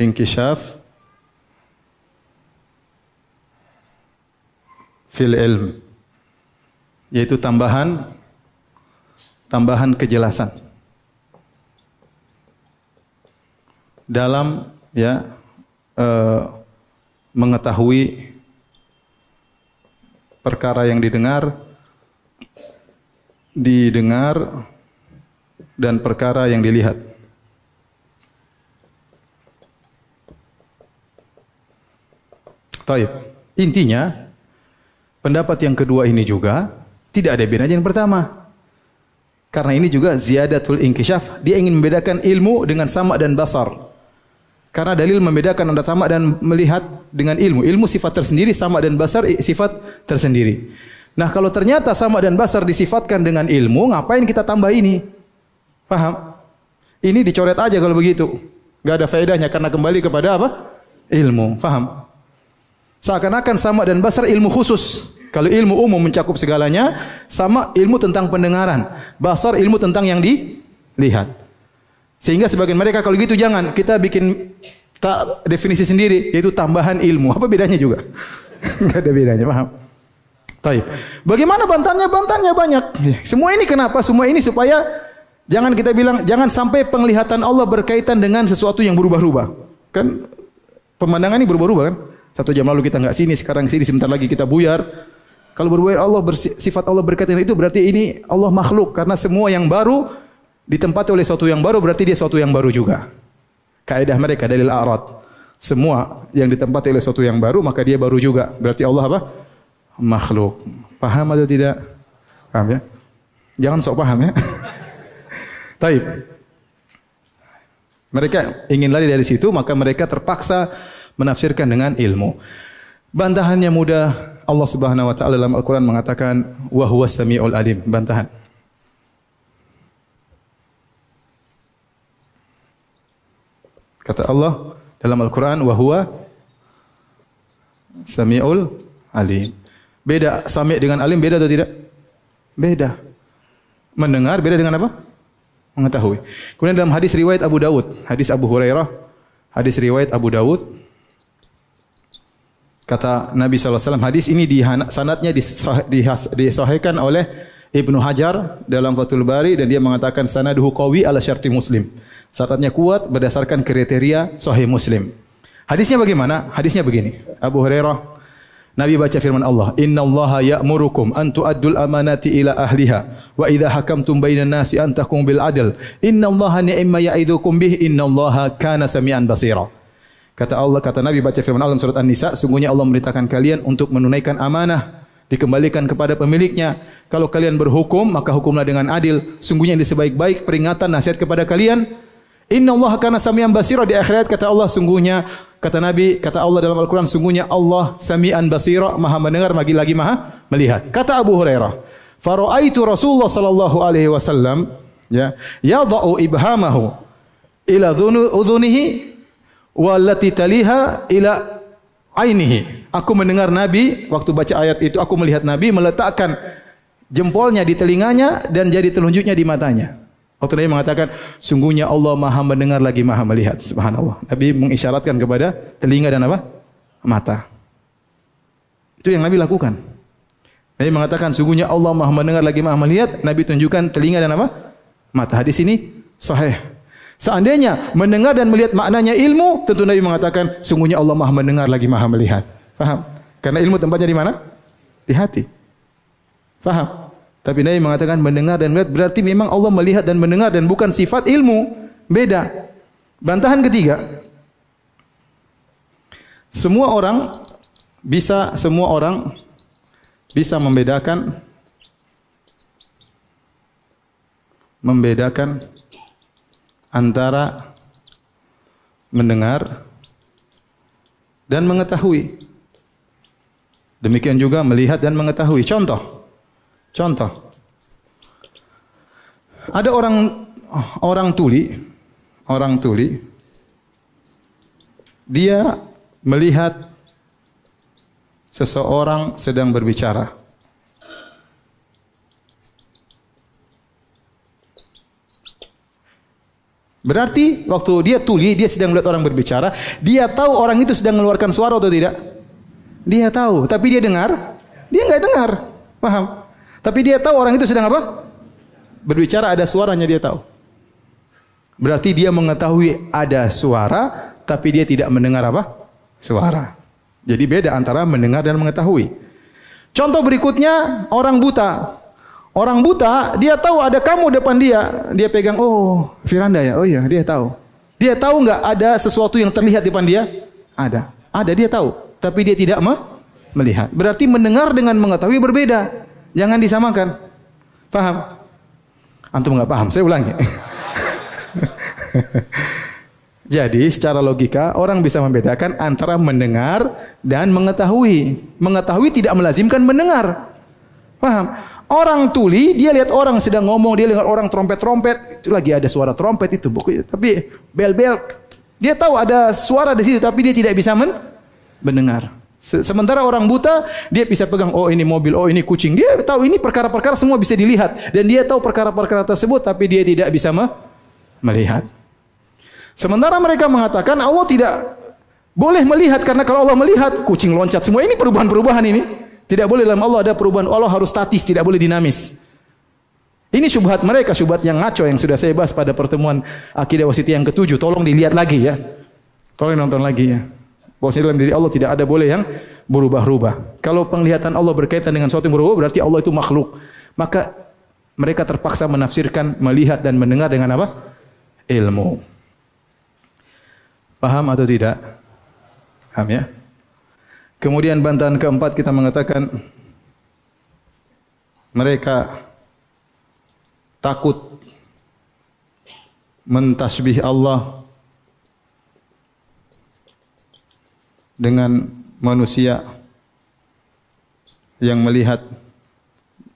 A: Inkishaf fil ilm. Yaitu tambahan tambahan kejelasan dalam ya eh, mengetahui perkara yang didengar didengar dan perkara yang dilihat. Taib. Intinya pendapat yang kedua ini juga tidak ada bedanya yang pertama. Karena ini juga ziyadatul inkishaf, dia ingin membedakan ilmu dengan sama dan basar. Karena dalil membedakan antara sama dan melihat dengan ilmu. Ilmu sifat tersendiri, sama dan basar sifat tersendiri. Nah kalau ternyata sama dan basar disifatkan dengan ilmu, ngapain kita tambah ini? Paham? Ini dicoret aja kalau begitu. Gak ada faedahnya karena kembali kepada apa? Ilmu. Paham? Seakan-akan sama dan basar ilmu khusus. Kalau ilmu umum mencakup segalanya, sama ilmu tentang pendengaran. Basar ilmu tentang yang dilihat. Sehingga sebagian mereka kalau gitu jangan kita bikin tak definisi sendiri yaitu tambahan ilmu. Apa bedanya juga? Enggak ada bedanya, paham? Taib. Bagaimana bantannya? Bantannya banyak. Ya, semua ini kenapa? Semua ini supaya jangan kita bilang jangan sampai penglihatan Allah berkaitan dengan sesuatu yang berubah-ubah. Kan pemandangan ini berubah-ubah kan? Satu jam lalu kita nggak sini, sekarang sini sebentar lagi kita buyar. Kalau berbuat Allah bersifat Allah berkaitan itu berarti ini Allah makhluk karena semua yang baru ditempati oleh suatu yang baru berarti dia suatu yang baru juga. Kaidah mereka dalil arad. Semua yang ditempati oleh suatu yang baru maka dia baru juga. Berarti Allah apa? Makhluk. Paham atau tidak? Paham ya? Jangan sok paham ya. Taib. Mereka ingin lari dari situ, maka mereka terpaksa menafsirkan dengan ilmu. Bantahannya mudah. Allah Subhanahu wa taala dalam Al-Qur'an mengatakan wa huwas samiul alim. Bantahan. Kata Allah dalam Al-Quran, wahwa sami'ul alim. Beda sami' dengan alim, beda atau tidak? Beda. Mendengar beda dengan apa? Mengetahui. Kemudian dalam hadis riwayat Abu Dawud, hadis Abu Hurairah, hadis riwayat Abu Dawud, kata Nabi SAW, hadis ini di sanatnya oleh Ibnu Hajar dalam Fathul Bari dan dia mengatakan sanaduhu qawi ala syarti Muslim. Syaratnya kuat berdasarkan kriteria sahih Muslim. Hadisnya bagaimana? Hadisnya begini. Abu Hurairah Nabi baca firman Allah, "Inna Allaha ya'murukum an tu'addul amanati ila ahliha wa idza hakamtum bainan nasi an tahkum bil adl. Inna Allaha ni'ma ya'idukum bih. Inna Allah kana samian basira." Kata Allah, kata Nabi baca firman Allah surat An-Nisa, sungguhnya Allah memerintahkan kalian untuk menunaikan amanah dikembalikan kepada pemiliknya. Kalau kalian berhukum, maka hukumlah dengan adil. Sungguhnya ini sebaik-baik peringatan nasihat kepada kalian Inna Allah karena samian basira di akhirat kata Allah sungguhnya kata Nabi kata Allah dalam Al-Qur'an sungguhnya Allah samian basira maha mendengar lagi lagi maha melihat. Kata Abu Hurairah, "Faraaitu Rasulullah sallallahu alaihi wasallam ya yadau ibhamahu ila udhunihi wallati taliha ila ainihi." Aku mendengar Nabi waktu baca ayat itu aku melihat Nabi meletakkan jempolnya di telinganya dan jadi telunjuknya di matanya. Waktu Nabi mengatakan, sungguhnya Allah maha mendengar lagi maha melihat. Subhanallah. Nabi mengisyaratkan kepada telinga dan apa? Mata. Itu yang Nabi lakukan. Nabi mengatakan, sungguhnya Allah maha mendengar lagi maha melihat. Nabi tunjukkan telinga dan apa? Mata. Hadis ini sahih. Seandainya mendengar dan melihat maknanya ilmu, tentu Nabi mengatakan, sungguhnya Allah maha mendengar lagi maha melihat. Faham? Karena ilmu tempatnya di mana? Di hati. Faham? Tapi Nabi mengatakan mendengar dan melihat berarti memang Allah melihat dan mendengar dan bukan sifat ilmu. Beda. Bantahan ketiga. Semua orang bisa semua orang bisa membedakan membedakan antara mendengar dan mengetahui. Demikian juga melihat dan mengetahui. Contoh, Contoh. Ada orang orang tuli, orang tuli dia melihat seseorang sedang berbicara. Berarti waktu dia tuli, dia sedang melihat orang berbicara, dia tahu orang itu sedang mengeluarkan suara atau tidak? Dia tahu, tapi dia dengar? Dia nggak dengar. Paham? Tapi dia tahu orang itu sedang apa? Berbicara ada suaranya dia tahu. Berarti dia mengetahui ada suara tapi dia tidak mendengar apa? Suara. Jadi beda antara mendengar dan mengetahui. Contoh berikutnya orang buta. Orang buta dia tahu ada kamu depan dia, dia pegang oh Firanda ya, oh iya dia tahu. Dia tahu enggak ada sesuatu yang terlihat di depan dia? Ada, ada dia tahu, tapi dia tidak mah melihat. Berarti mendengar dengan mengetahui berbeda. Jangan disamakan. Paham? Antum nggak paham, saya ulangi. Jadi secara logika orang bisa membedakan antara mendengar dan mengetahui. Mengetahui tidak melazimkan mendengar. Paham? Orang tuli dia lihat orang sedang ngomong, dia dengar orang trompet-trompet, itu lagi ada suara trompet itu buku. Tapi bel-bel dia tahu ada suara di situ tapi dia tidak bisa mendengar. Sementara orang buta, dia bisa pegang, oh ini mobil, oh ini kucing. Dia tahu ini perkara-perkara semua bisa dilihat. Dan dia tahu perkara-perkara tersebut, tapi dia tidak bisa me melihat. Sementara mereka mengatakan Allah tidak boleh melihat karena kalau Allah melihat kucing loncat semua ini perubahan-perubahan ini tidak boleh dalam Allah ada perubahan Allah harus statis tidak boleh dinamis. Ini syubhat mereka, syubhat yang ngaco yang sudah saya bahas pada pertemuan akidah wasiti yang ketujuh. Tolong dilihat lagi ya. Tolong nonton lagi ya. Bahwasanya dalam diri Allah tidak ada boleh yang berubah-ubah. Kalau penglihatan Allah berkaitan dengan sesuatu yang berubah, berarti Allah itu makhluk. Maka mereka terpaksa menafsirkan, melihat dan mendengar dengan apa? Ilmu. Paham atau tidak? Paham ya? Kemudian bantahan keempat kita mengatakan mereka takut mentasbih Allah dengan manusia yang melihat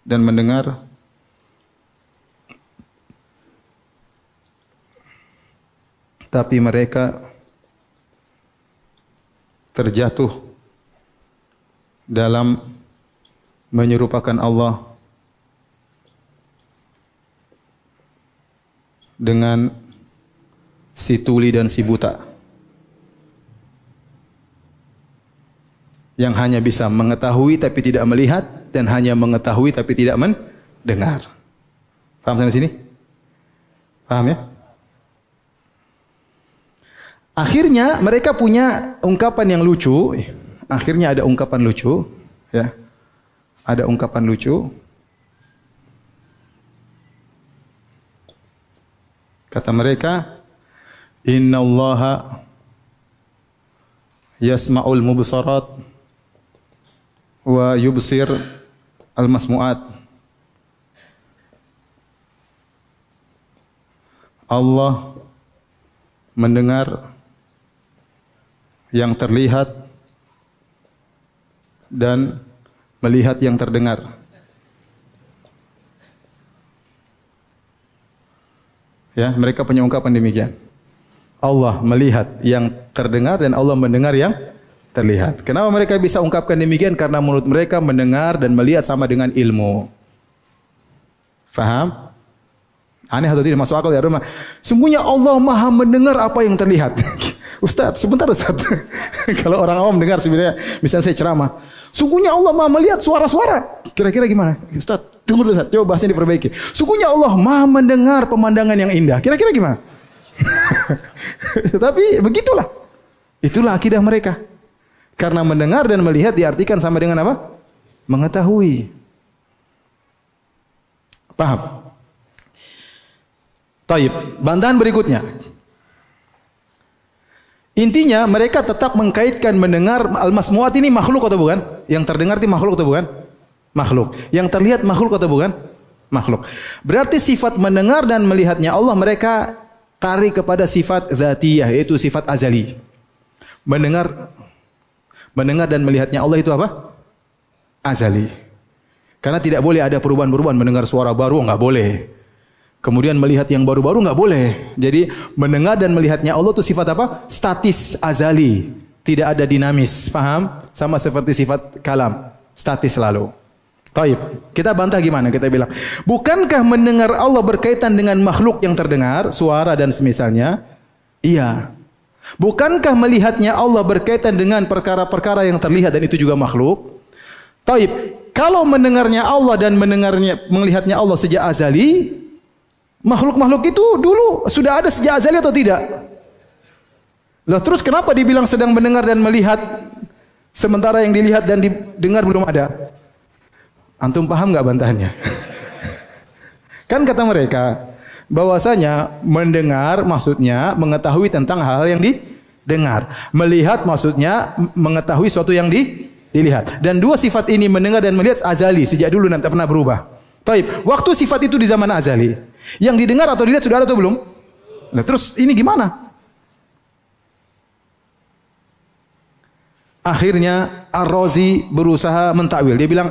A: dan mendengar tapi mereka terjatuh dalam menyerupakan Allah dengan si tuli dan si buta. yang hanya bisa mengetahui tapi tidak melihat dan hanya mengetahui tapi tidak mendengar. Paham sampai sini? Paham ya? Akhirnya mereka punya ungkapan yang lucu. Akhirnya ada ungkapan lucu, ya. Ada ungkapan lucu. Kata mereka, "Innallaha yasma'ul mubsarat." wa yubsir al masmuat Allah mendengar yang terlihat dan melihat yang terdengar. Ya, mereka punya ungkapan demikian. Allah melihat yang terdengar dan Allah mendengar yang terlihat. Kenapa mereka bisa ungkapkan demikian? Karena menurut mereka mendengar dan melihat sama dengan ilmu. Faham? Aneh atau tidak masuk akal ya rumah. Sungguhnya Allah maha mendengar apa yang terlihat. Ustaz, sebentar Ustaz. Kalau orang awam dengar sebenarnya, misalnya saya ceramah. Sungguhnya Allah maha melihat suara-suara. Kira-kira gimana? Ustaz, tunggu dulu Ustaz. Coba bahasanya diperbaiki. Sungguhnya Allah maha mendengar pemandangan yang indah. Kira-kira gimana? Tapi begitulah. Itulah akidah mereka. Karena mendengar dan melihat diartikan sama dengan apa? Mengetahui. Paham? Taib. Bantahan berikutnya. Intinya mereka tetap mengkaitkan mendengar al-masmuat ini makhluk atau bukan? Yang terdengar itu makhluk atau bukan? Makhluk. Yang terlihat makhluk atau bukan? Makhluk. Berarti sifat mendengar dan melihatnya Allah mereka tarik kepada sifat zatiyah yaitu sifat azali. Mendengar Mendengar dan melihatnya Allah itu apa? Azali. Karena tidak boleh ada perubahan-perubahan. Mendengar suara baru nggak boleh. Kemudian melihat yang baru-baru nggak boleh. Jadi mendengar dan melihatnya Allah itu sifat apa? Statis azali. Tidak ada dinamis. paham? Sama seperti sifat kalam. Statis selalu. Taib. Kita bantah gimana? Kita bilang, bukankah mendengar Allah berkaitan dengan makhluk yang terdengar, suara dan semisalnya? Iya. Bukankah melihatnya Allah berkaitan dengan perkara-perkara yang terlihat dan itu juga makhluk? Taib, kalau mendengarnya Allah dan mendengarnya melihatnya Allah sejak azali, makhluk-makhluk itu dulu sudah ada sejak azali atau tidak? Lah terus kenapa dibilang sedang mendengar dan melihat sementara yang dilihat dan didengar belum ada? Antum paham nggak bantahannya? kan kata mereka, Bahwasanya mendengar maksudnya mengetahui tentang hal-hal yang didengar. Melihat maksudnya mengetahui sesuatu yang di, dilihat. Dan dua sifat ini mendengar dan melihat azali sejak dulu nanti pernah berubah. Taib. Waktu sifat itu di zaman azali. Yang didengar atau dilihat sudah ada atau belum? Nah, terus ini gimana? Akhirnya Ar-Razi berusaha mentakwil. Dia bilang,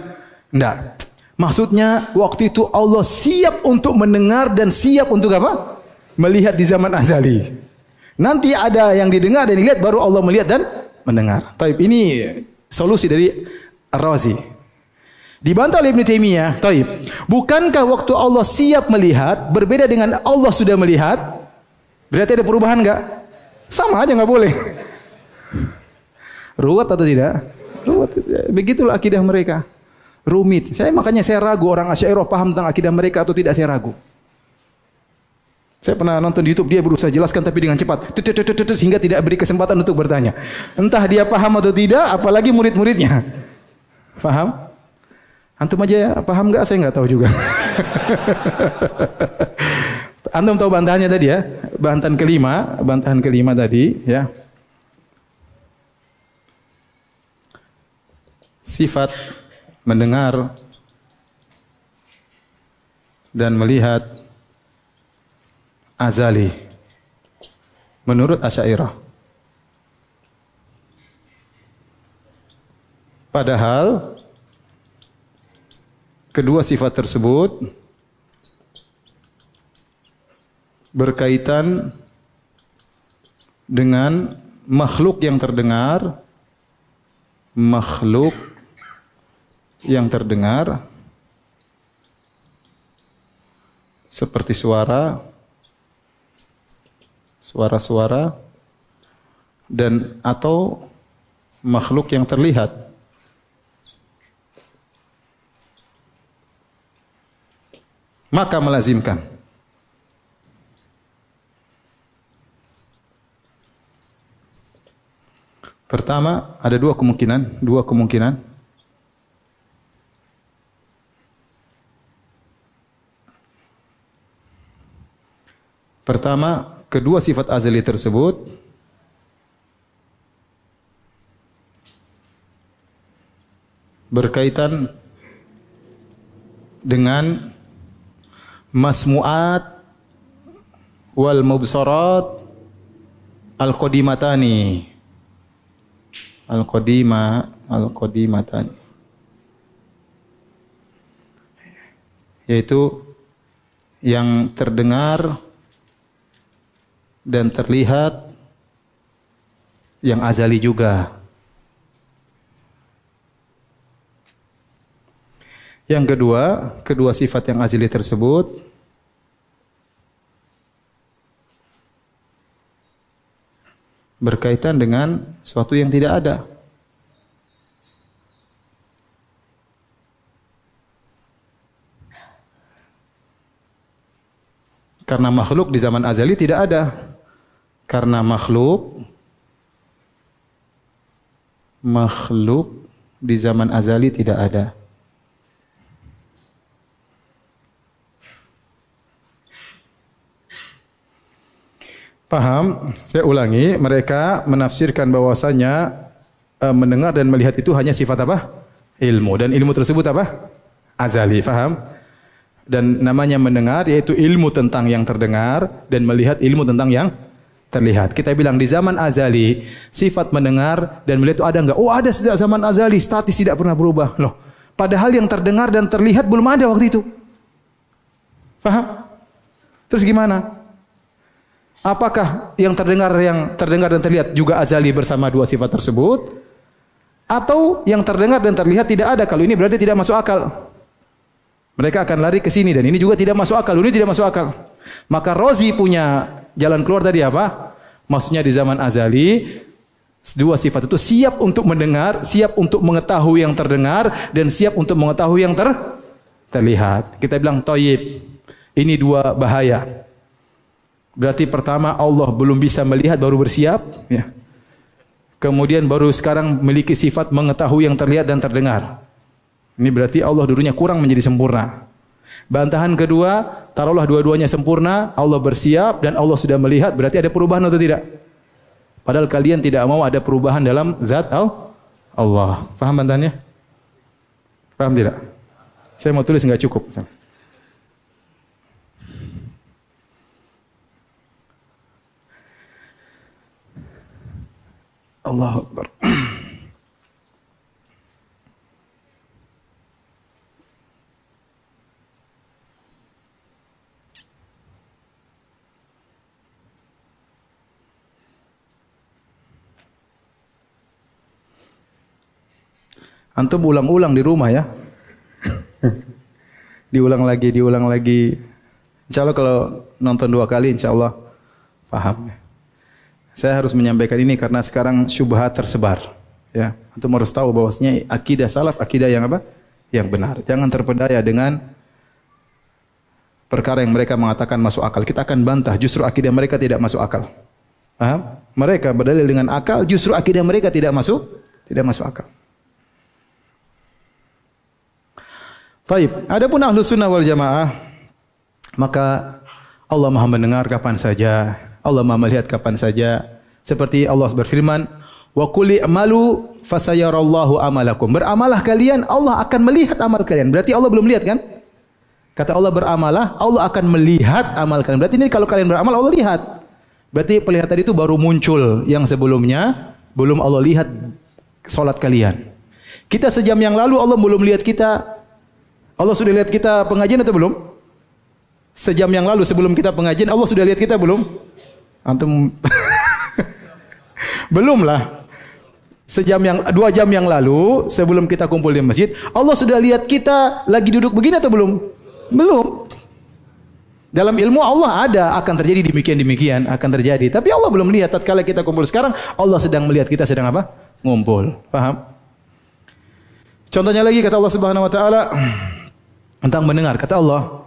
A: "Enggak. Maksudnya waktu itu Allah siap untuk mendengar dan siap untuk apa? Melihat di zaman azali. Nanti ada yang didengar dan dilihat baru Allah melihat dan mendengar. Taib ini solusi dari Ar-Razi. Dibantah oleh Ibn Taimiyah, Taib. Bukankah waktu Allah siap melihat berbeda dengan Allah sudah melihat? Berarti ada perubahan enggak? Sama aja enggak boleh. Ruwet atau tidak? Ruwet. Begitulah akidah mereka rumit. Saya makanya saya ragu orang Asia Eropa paham tentang akidah mereka atau tidak saya ragu. Saya pernah nonton di YouTube dia berusaha jelaskan tapi dengan cepat sehingga tidak beri kesempatan untuk bertanya. Entah dia paham atau tidak, apalagi murid-muridnya. Paham? Antum aja ya, paham nggak? Saya nggak tahu juga. Antum tahu bantahannya tadi ya? Bantahan kelima, bantahan kelima tadi ya. Sifat mendengar dan melihat azali menurut Asy'ariyah. Padahal kedua sifat tersebut berkaitan dengan makhluk yang terdengar, makhluk yang terdengar seperti suara suara-suara dan atau makhluk yang terlihat maka melazimkan Pertama, ada dua kemungkinan, dua kemungkinan. Pertama, kedua sifat azali tersebut berkaitan dengan masmuat wal mubsarat al qadimatani al qadima al qadimatani yaitu yang terdengar dan terlihat yang azali juga. Yang kedua, kedua sifat yang azali tersebut berkaitan dengan suatu yang tidak ada. Karena makhluk di zaman azali tidak ada. Karena makhluk makhluk di zaman azali tidak ada. Paham? Saya ulangi, mereka menafsirkan bahwasanya eh, mendengar dan melihat itu hanya sifat apa? Ilmu dan ilmu tersebut apa? Azali, paham? Dan namanya mendengar yaitu ilmu tentang yang terdengar dan melihat ilmu tentang yang terlihat. Kita bilang di zaman azali sifat mendengar dan melihat itu ada enggak? Oh, ada sejak zaman azali, statis tidak pernah berubah. Loh, padahal yang terdengar dan terlihat belum ada waktu itu. Paham? Terus gimana? Apakah yang terdengar yang terdengar dan terlihat juga azali bersama dua sifat tersebut? Atau yang terdengar dan terlihat tidak ada? Kalau ini berarti tidak masuk akal. Mereka akan lari ke sini dan ini juga tidak masuk akal. Ini tidak masuk akal. Maka Rozi punya Jalan keluar tadi apa? Maksudnya di zaman azali dua sifat itu siap untuk mendengar, siap untuk mengetahui yang terdengar dan siap untuk mengetahui yang ter terlihat. Kita bilang toyib. Ini dua bahaya. Berarti pertama Allah belum bisa melihat baru bersiap, ya. Kemudian baru sekarang memiliki sifat mengetahui yang terlihat dan terdengar. Ini berarti Allah dulunya kurang menjadi sempurna. Bantahan kedua, taruhlah dua-duanya sempurna, Allah bersiap dan Allah sudah melihat, berarti ada perubahan atau tidak? Padahal kalian tidak mau ada perubahan dalam zat Allah. Paham bantahannya? Paham tidak? Saya mau tulis nggak cukup. Allah Akbar. Antum ulang-ulang di rumah ya. diulang lagi, diulang lagi. Insya Allah kalau nonton dua kali insya Allah paham. Ya. Saya harus menyampaikan ini karena sekarang syubhat tersebar. Ya, antum harus tahu bahwasanya akidah salaf akidah yang apa? Yang benar. Jangan terpedaya dengan perkara yang mereka mengatakan masuk akal. Kita akan bantah justru akidah mereka tidak masuk akal. Paham? Mereka berdalil dengan akal, justru akidah mereka tidak masuk, tidak masuk akal. Taib. Adapun ahlu sunnah wal jamaah, maka Allah maha mendengar kapan saja, Allah maha melihat kapan saja. Seperti Allah berfirman, Wa kuli amalu fasayarallahu amalakum. Beramalah kalian, Allah akan melihat amal kalian. Berarti Allah belum lihat kan? Kata Allah beramalah, Allah akan melihat amal kalian. Berarti ini kalau kalian beramal, Allah lihat. Berarti pelihatan tadi itu baru muncul yang sebelumnya belum Allah lihat solat kalian. Kita sejam yang lalu Allah belum lihat kita Allah sudah lihat kita pengajian atau belum? Sejam yang lalu sebelum kita pengajian, Allah sudah lihat kita belum? Antum belum lah. Sejam yang dua jam yang lalu sebelum kita kumpul di masjid, Allah sudah lihat kita lagi duduk begini atau belum? Belum. Dalam ilmu Allah ada akan terjadi demikian demikian akan terjadi. Tapi Allah belum lihat tatkala kita kumpul sekarang Allah sedang melihat kita sedang apa? Ngumpul. Paham? Contohnya lagi kata Allah Subhanahu wa taala tentang mendengar. Kata Allah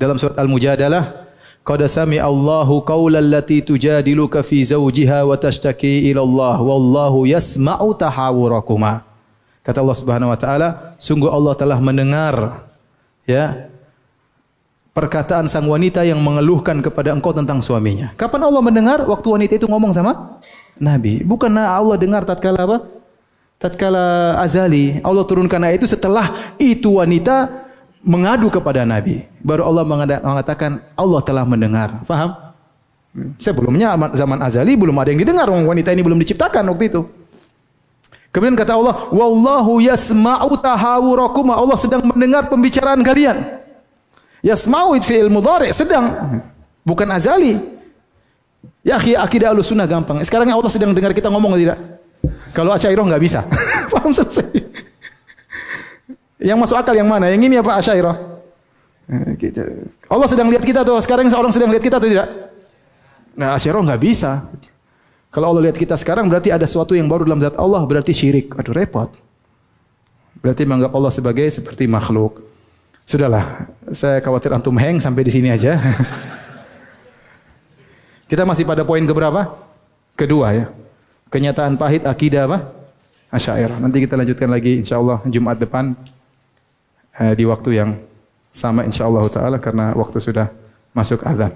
A: dalam surat Al-Mujadalah, Qad sami Allahu qaulal lati tujadiluka fi zawjiha wa tashtaki ila Allah wallahu yasma'u tahawurakuma. Kata Allah Subhanahu wa taala, sungguh Allah telah mendengar ya perkataan sang wanita yang mengeluhkan kepada engkau tentang suaminya. Kapan Allah mendengar waktu wanita itu ngomong sama Nabi? bukanlah Allah dengar tatkala apa? Tatkala azali, Allah turunkan ayat itu setelah itu wanita mengadu kepada Nabi. Baru Allah mengatakan Allah telah mendengar. Faham? Sebelumnya zaman azali belum ada yang didengar. Wanita ini belum diciptakan waktu itu. Kemudian kata Allah, "Wallahu yasma'u tahawurakum." Allah sedang mendengar pembicaraan kalian. Yasma'u fi fi'il mudhari, sedang bukan azali. Ya, akidah sunnah gampang. Sekarang Allah sedang dengar kita ngomong tidak? Kalau asyairah enggak bisa. Paham selesai. Yang masuk akal yang mana? Yang ini apa Asyairah? Eh, gitu. Allah sedang lihat kita tuh. Sekarang seorang sedang lihat kita tuh tidak? Nah, Asyairah nggak bisa. Kalau Allah lihat kita sekarang berarti ada sesuatu yang baru dalam zat Allah berarti syirik. Aduh repot. Berarti menganggap Allah sebagai seperti makhluk. Sudahlah, saya khawatir antum hang sampai di sini aja. kita masih pada poin keberapa? Kedua ya. Kenyataan pahit akidah apa? Asyairah. Nanti kita lanjutkan lagi insyaallah Jumat depan. Eh, di waktu yang sama insyaallah taala karena waktu sudah masuk azan.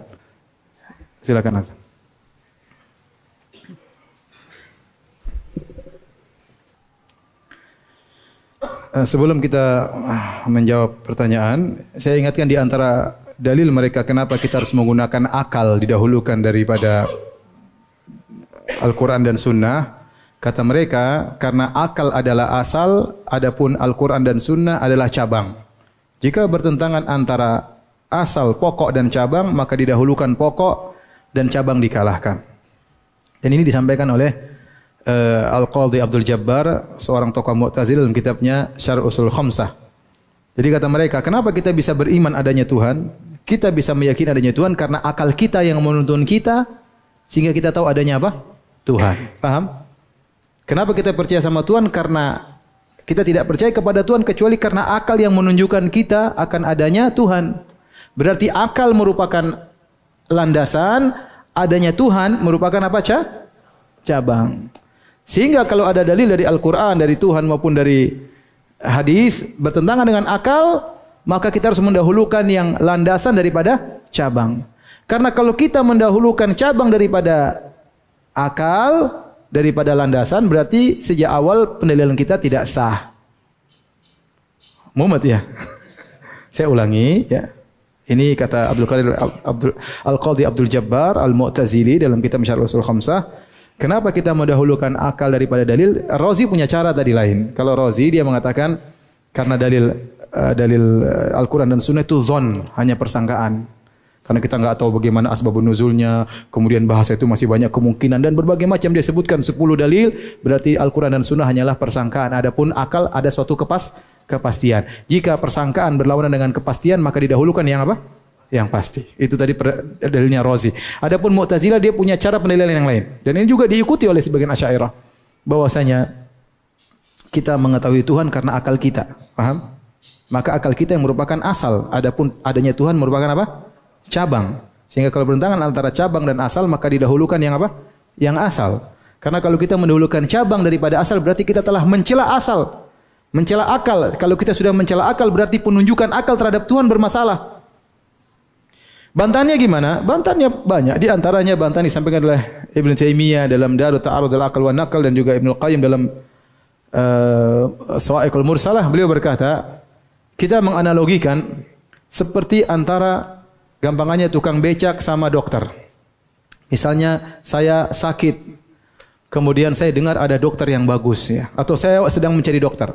A: Silakan azan. Eh, sebelum kita ah, menjawab pertanyaan, saya ingatkan di antara dalil mereka kenapa kita harus menggunakan akal didahulukan daripada Al-Quran dan Sunnah Kata mereka, karena akal adalah asal, adapun Al-Quran dan Sunnah adalah cabang. Jika bertentangan antara asal, pokok, dan cabang, maka didahulukan pokok dan cabang dikalahkan. Dan ini disampaikan oleh uh, Al-Qadhi Abdul Jabbar, seorang tokoh Mu'tazil dalam kitabnya Syar Usul Khomsah. Jadi kata mereka, kenapa kita bisa beriman adanya Tuhan? Kita bisa meyakini adanya Tuhan karena akal kita yang menuntun kita, sehingga kita tahu adanya apa? Tuhan. Paham? Kenapa kita percaya sama Tuhan? Karena kita tidak percaya kepada Tuhan kecuali karena akal yang menunjukkan kita akan adanya Tuhan. Berarti akal merupakan landasan, adanya Tuhan merupakan apa, cak? Cabang. Sehingga kalau ada dalil dari Al-Qur'an, dari Tuhan maupun dari hadis bertentangan dengan akal, maka kita harus mendahulukan yang landasan daripada cabang. Karena kalau kita mendahulukan cabang daripada akal, daripada landasan berarti sejak awal pendalilan kita tidak sah. Mumet ya. Saya ulangi ya. Ini kata Abdul Qadir Abdul al Qadi Abdul Jabbar Al-Mu'tazili dalam kitab Syarh Usul Khamsah. Kenapa kita mendahulukan akal daripada dalil? Razi punya cara tadi lain. Kalau Razi dia mengatakan karena dalil eh, dalil eh, Al-Qur'an dan Sunnah itu zon hanya persangkaan. Karena kita nggak tahu bagaimana asbabun nuzulnya, kemudian bahasa itu masih banyak kemungkinan dan berbagai macam dia sebutkan 10 dalil, berarti Al-Qur'an dan Sunnah hanyalah persangkaan. Adapun akal ada suatu kepas kepastian. Jika persangkaan berlawanan dengan kepastian, maka didahulukan yang apa? Yang pasti. Itu tadi dalilnya Rozi. Adapun Mu'tazilah dia punya cara penilaian yang lain. Dan ini juga diikuti oleh sebagian Asy'ariyah bahwasanya kita mengetahui Tuhan karena akal kita. Paham? Maka akal kita yang merupakan asal, adapun adanya Tuhan merupakan apa? cabang. Sehingga kalau bertentangan antara cabang dan asal maka didahulukan yang apa? Yang asal. Karena kalau kita mendahulukan cabang daripada asal berarti kita telah mencela asal. Mencela akal. Kalau kita sudah mencela akal berarti penunjukan akal terhadap Tuhan bermasalah. Bantahannya gimana? Bantahannya banyak. Di antaranya bantahan disampaikan oleh Ibn Taymiyyah dalam Darut Ta'arud al-Aqal wa Naqal dan juga Ibn Qayyim dalam uh, eh, Sawa'iqul Mursalah. Beliau berkata, kita menganalogikan seperti antara Gampangannya tukang becak sama dokter. Misalnya saya sakit, kemudian saya dengar ada dokter yang bagus ya, atau saya sedang mencari dokter.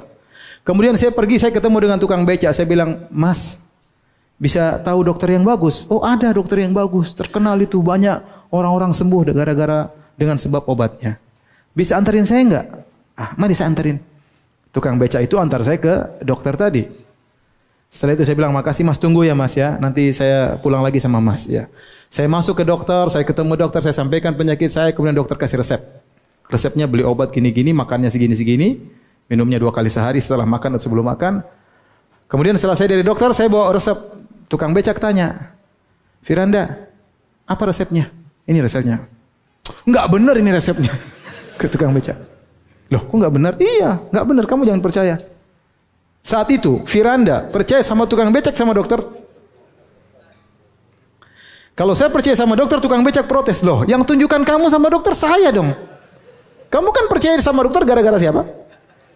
A: Kemudian saya pergi, saya ketemu dengan tukang becak, saya bilang, Mas, bisa tahu dokter yang bagus? Oh ada dokter yang bagus, terkenal itu banyak orang-orang sembuh gara-gara dengan sebab obatnya. Bisa antarin saya enggak? Ah, mari saya antarin. Tukang becak itu antar saya ke dokter tadi. Setelah itu saya bilang, makasih mas tunggu ya mas ya. Nanti saya pulang lagi sama mas ya. Saya masuk ke dokter, saya ketemu dokter, saya sampaikan penyakit saya. Kemudian dokter kasih resep. Resepnya beli obat gini-gini, makannya segini-segini. Minumnya dua kali sehari setelah makan atau sebelum makan. Kemudian setelah saya dari dokter, saya bawa resep. Tukang becak tanya, Firanda, apa resepnya? Ini resepnya. Enggak benar ini resepnya. Ke tukang becak. Loh, kok enggak benar? Iya, enggak benar. Kamu jangan percaya. Saat itu, Firanda percaya sama tukang becak sama dokter? Kalau saya percaya sama dokter, tukang becak protes loh. Yang tunjukkan kamu sama dokter saya dong. Kamu kan percaya sama dokter gara-gara siapa?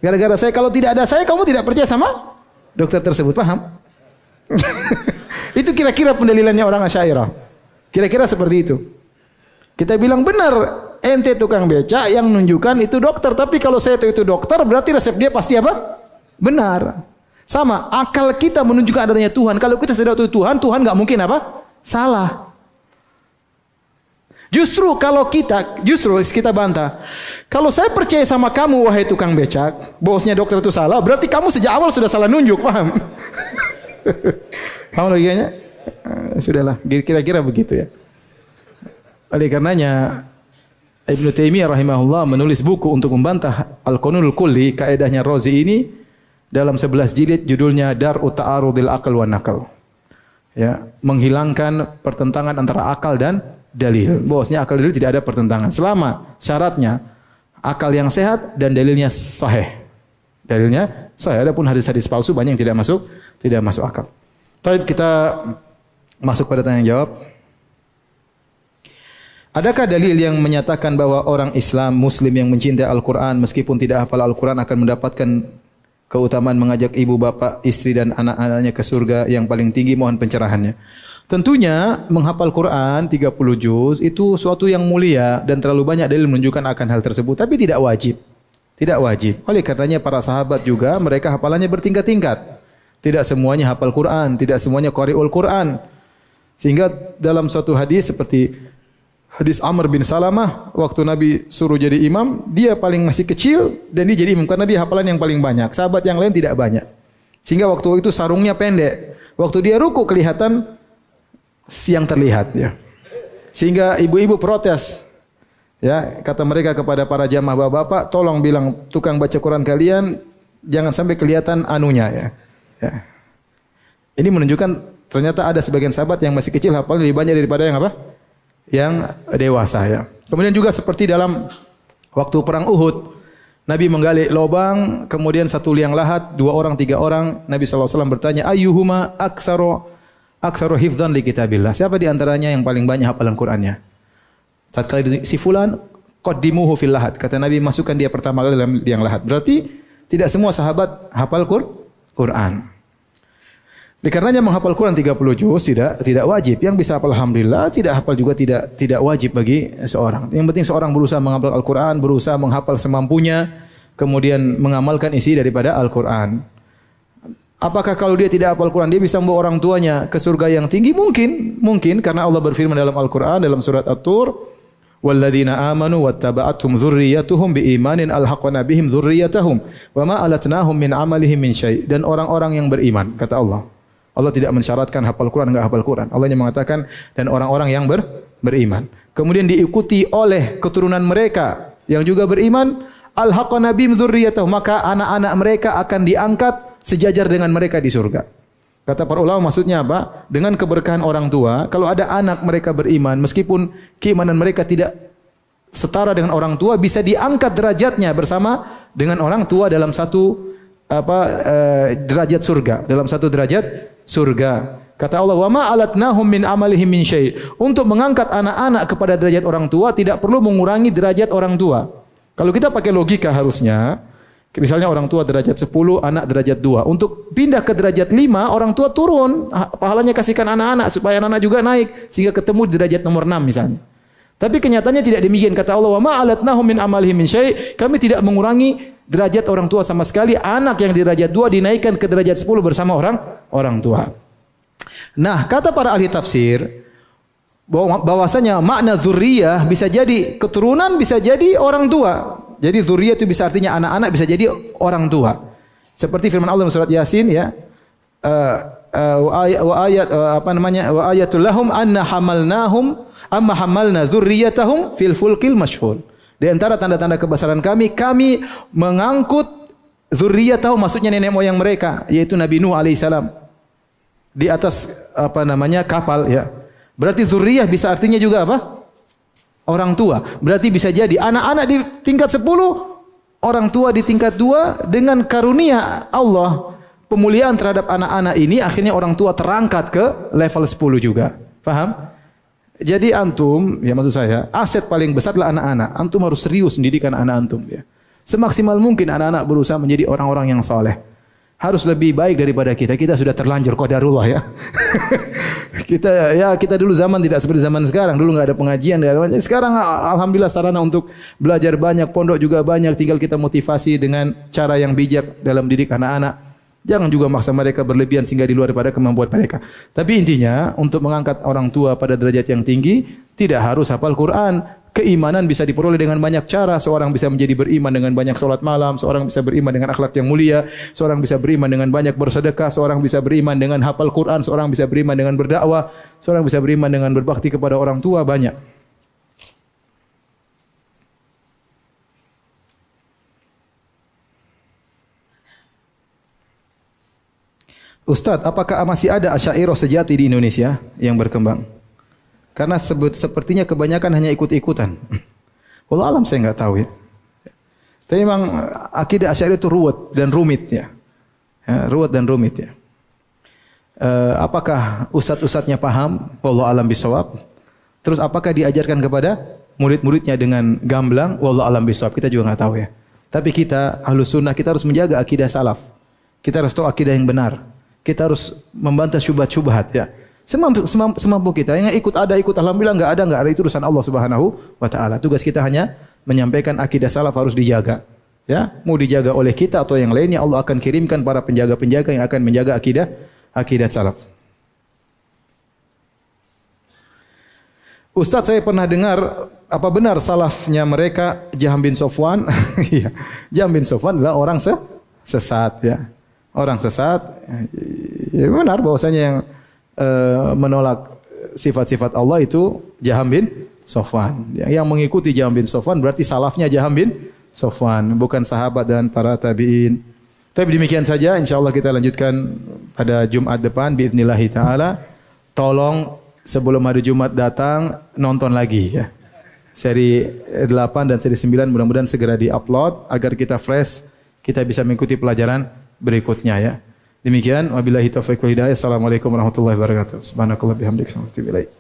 A: Gara-gara saya. Kalau tidak ada saya, kamu tidak percaya sama dokter tersebut. Paham? itu kira-kira pendalilannya orang Asyairah. Kira-kira seperti itu. Kita bilang benar ente tukang becak yang nunjukkan itu dokter. Tapi kalau saya tahu itu dokter, berarti resep dia pasti apa? benar. Sama, akal kita menunjukkan adanya Tuhan. Kalau kita sedang itu Tuhan, Tuhan nggak mungkin apa? Salah. Justru kalau kita, justru kita bantah. Kalau saya percaya sama kamu, wahai tukang becak, bosnya dokter itu salah, berarti kamu sejak awal sudah salah nunjuk, paham? paham logikanya? Eh, sudahlah, kira-kira begitu ya. Oleh karenanya, Ibn Taimiyah rahimahullah menulis buku untuk membantah Al-Qanunul Kulli, kaedahnya Rozi ini, dalam sebelas jilid judulnya Dar Uta'arudil Akal wa Nakal. Ya, menghilangkan pertentangan antara akal dan dalil. Bosnya akal dalil tidak ada pertentangan selama syaratnya akal yang sehat dan dalilnya sahih. Dalilnya sahih. pun hadis-hadis palsu banyak yang tidak masuk, tidak masuk akal. Tapi kita masuk pada tanya jawab. Adakah dalil yang menyatakan bahwa orang Islam Muslim yang mencintai Al-Quran meskipun tidak hafal Al-Quran akan mendapatkan keutamaan mengajak ibu bapak, istri dan anak-anaknya ke surga yang paling tinggi mohon pencerahannya. Tentunya menghafal Quran 30 juz itu suatu yang mulia dan terlalu banyak dalil menunjukkan akan hal tersebut tapi tidak wajib. Tidak wajib. Oleh katanya para sahabat juga mereka hafalannya bertingkat-tingkat. Tidak semuanya hafal Quran, tidak semuanya qari'ul Quran. Sehingga dalam suatu hadis seperti hadis Amr bin Salamah waktu Nabi suruh jadi imam, dia paling masih kecil dan dia jadi imam karena dia hafalan yang paling banyak. Sahabat yang lain tidak banyak. Sehingga waktu itu sarungnya pendek. Waktu dia ruku kelihatan siang terlihat ya. Sehingga ibu-ibu protes. Ya, kata mereka kepada para jamaah bapak-bapak, tolong bilang tukang baca Quran kalian jangan sampai kelihatan anunya ya. ya. Ini menunjukkan ternyata ada sebagian sahabat yang masih kecil hafalnya lebih banyak daripada yang apa? yang dewasa ya. Kemudian juga seperti dalam waktu perang Uhud, Nabi menggali lubang, kemudian satu liang lahat, dua orang, tiga orang. Nabi Alaihi SAW bertanya, ayuhuma aksaro aksaro hifdzan li kitabillah. Siapa di antaranya yang paling banyak hafalan Qur'annya? Saat kali si fulan qaddimuhu fil lahat. Kata Nabi masukkan dia pertama kali dalam liang lahat. Berarti tidak semua sahabat hafal Qur'an. Dikarenanya menghafal Quran 30 juz tidak tidak wajib. Yang bisa hafal alhamdulillah, tidak hafal juga tidak tidak wajib bagi seorang. Yang penting seorang berusaha menghafal Al-Qur'an, berusaha menghafal semampunya, kemudian mengamalkan isi daripada Al-Qur'an. Apakah kalau dia tidak hafal Quran dia bisa membawa orang tuanya ke surga yang tinggi? Mungkin, mungkin karena Allah berfirman dalam Al-Qur'an dalam surat At-Tur, "Walladzina amanu wattaba'atuhum dzurriyyatuhum biimanin alhaqna bihim dzurriyyatahum wama alatnahum min amalihim min syai'." Dan orang-orang yang beriman, kata Allah. Allah tidak mensyaratkan hafal Quran enggak hafal Quran. Allah hanya mengatakan dan orang-orang yang ber, beriman. Kemudian diikuti oleh keturunan mereka yang juga beriman, alhaqana nabi dzurriyyatuh, maka anak-anak mereka akan diangkat sejajar dengan mereka di surga. Kata para ulama maksudnya apa? Dengan keberkahan orang tua, kalau ada anak mereka beriman, meskipun keimanan mereka tidak setara dengan orang tua, bisa diangkat derajatnya bersama dengan orang tua dalam satu apa eh, derajat surga, dalam satu derajat surga. Kata Allah, "Wa ma alatnahum min amalihim min syai'." Untuk mengangkat anak-anak kepada derajat orang tua tidak perlu mengurangi derajat orang tua. Kalau kita pakai logika harusnya, misalnya orang tua derajat 10, anak derajat 2. Untuk pindah ke derajat 5, orang tua turun, pahalanya kasihkan anak-anak supaya anak-anak juga naik sehingga ketemu derajat nomor 6 misalnya. Tapi kenyataannya tidak demikian kata Allah, "Wa ma alatnahum min amalihim min syai'." Kami tidak mengurangi derajat orang tua sama sekali, anak yang di derajat dua dinaikkan ke derajat sepuluh bersama orang orang tua. Nah, kata para ahli tafsir bahwasanya makna zuriyah bisa jadi keturunan, bisa jadi orang tua. Jadi zuriyah itu bisa artinya anak-anak, bisa jadi orang tua. Seperti firman Allah surat Yasin ya. Uh, wa ayat eh, apa namanya? wa ayatul lahum anna hamalnahum amma hamalna dzurriyyatahum fil fulkil mashhun. Di antara tanda-tanda kebesaran kami, kami mengangkut zuriat tahu maksudnya nenek moyang mereka, yaitu Nabi Nuh alaihissalam di atas apa namanya kapal ya. Berarti zuriyah bisa artinya juga apa? Orang tua. Berarti bisa jadi anak-anak di tingkat sepuluh, orang tua di tingkat dua dengan karunia Allah pemuliaan terhadap anak-anak ini akhirnya orang tua terangkat ke level sepuluh juga. Faham? Jadi antum, ya maksud saya, aset paling besar adalah anak-anak. Antum harus serius mendidik anak-anak antum. Ya. Semaksimal mungkin anak-anak berusaha menjadi orang-orang yang soleh. Harus lebih baik daripada kita. Kita sudah terlanjur kodarullah ya. kita ya kita dulu zaman tidak seperti zaman sekarang. Dulu nggak ada pengajian. Gak ada, pengajian. sekarang ah, alhamdulillah sarana untuk belajar banyak, pondok juga banyak. Tinggal kita motivasi dengan cara yang bijak dalam didik anak-anak. Jangan juga maksa mereka berlebihan sehingga di luar daripada kemampuan mereka. Tapi intinya untuk mengangkat orang tua pada derajat yang tinggi tidak harus hafal Quran. Keimanan bisa diperoleh dengan banyak cara. Seorang bisa menjadi beriman dengan banyak sholat malam. Seorang bisa beriman dengan akhlak yang mulia. Seorang bisa beriman dengan banyak bersedekah. Seorang bisa beriman dengan hafal Quran. Seorang bisa beriman dengan berdakwah. Seorang bisa beriman dengan berbakti kepada orang tua banyak. Ustadz, apakah masih ada asyairah sejati di Indonesia yang berkembang? Karena sebut, sepertinya kebanyakan hanya ikut-ikutan. Walau alam saya nggak tahu ya. Tapi memang eh, akidah asyairah itu ruwet dan rumit ya. ya ruwet dan rumit ya. E, apakah ustadz-ustadznya paham? Walau alam bisawab. Terus apakah diajarkan kepada murid-muridnya dengan gamblang? Walau alam bisawab. Kita juga nggak tahu ya. Tapi kita, ahlus sunnah, kita harus menjaga akidah salaf. Kita harus tahu akidah yang benar. Kita harus membantah syubhat-syubhat ya. Semampu, semampu, kita yang ikut ada ikut alhamdulillah enggak ada enggak ada itu urusan Allah Subhanahu wa taala. Tugas kita hanya menyampaikan akidah salaf harus dijaga. Ya, mau dijaga oleh kita atau yang lainnya Allah akan kirimkan para penjaga-penjaga yang akan menjaga akidah akidah salaf. Ustaz saya pernah dengar apa benar salafnya mereka Jahm bin Sofwan? Iya. Jahm bin Sofwan adalah orang se sesat ya orang sesat, ya, ya benar bahwasanya yang uh, menolak sifat-sifat Allah itu Jaham bin Sofwan. Ya, yang mengikuti Jaham bin Sofwan berarti salafnya Jaham bin Sofwan, bukan sahabat dan para tabi'in. Tapi demikian saja, insya Allah kita lanjutkan pada Jumat depan, biiznillahi ta'ala. Tolong sebelum hari Jumat datang, nonton lagi ya. Seri 8 dan seri 9 mudah-mudahan segera di-upload agar kita fresh, kita bisa mengikuti pelajaran berikutnya ya. Demikian wabillahi taufiq wal hidayah. Assalamualaikum warahmatullahi wabarakatuh. Subhanakallah bihamdika wa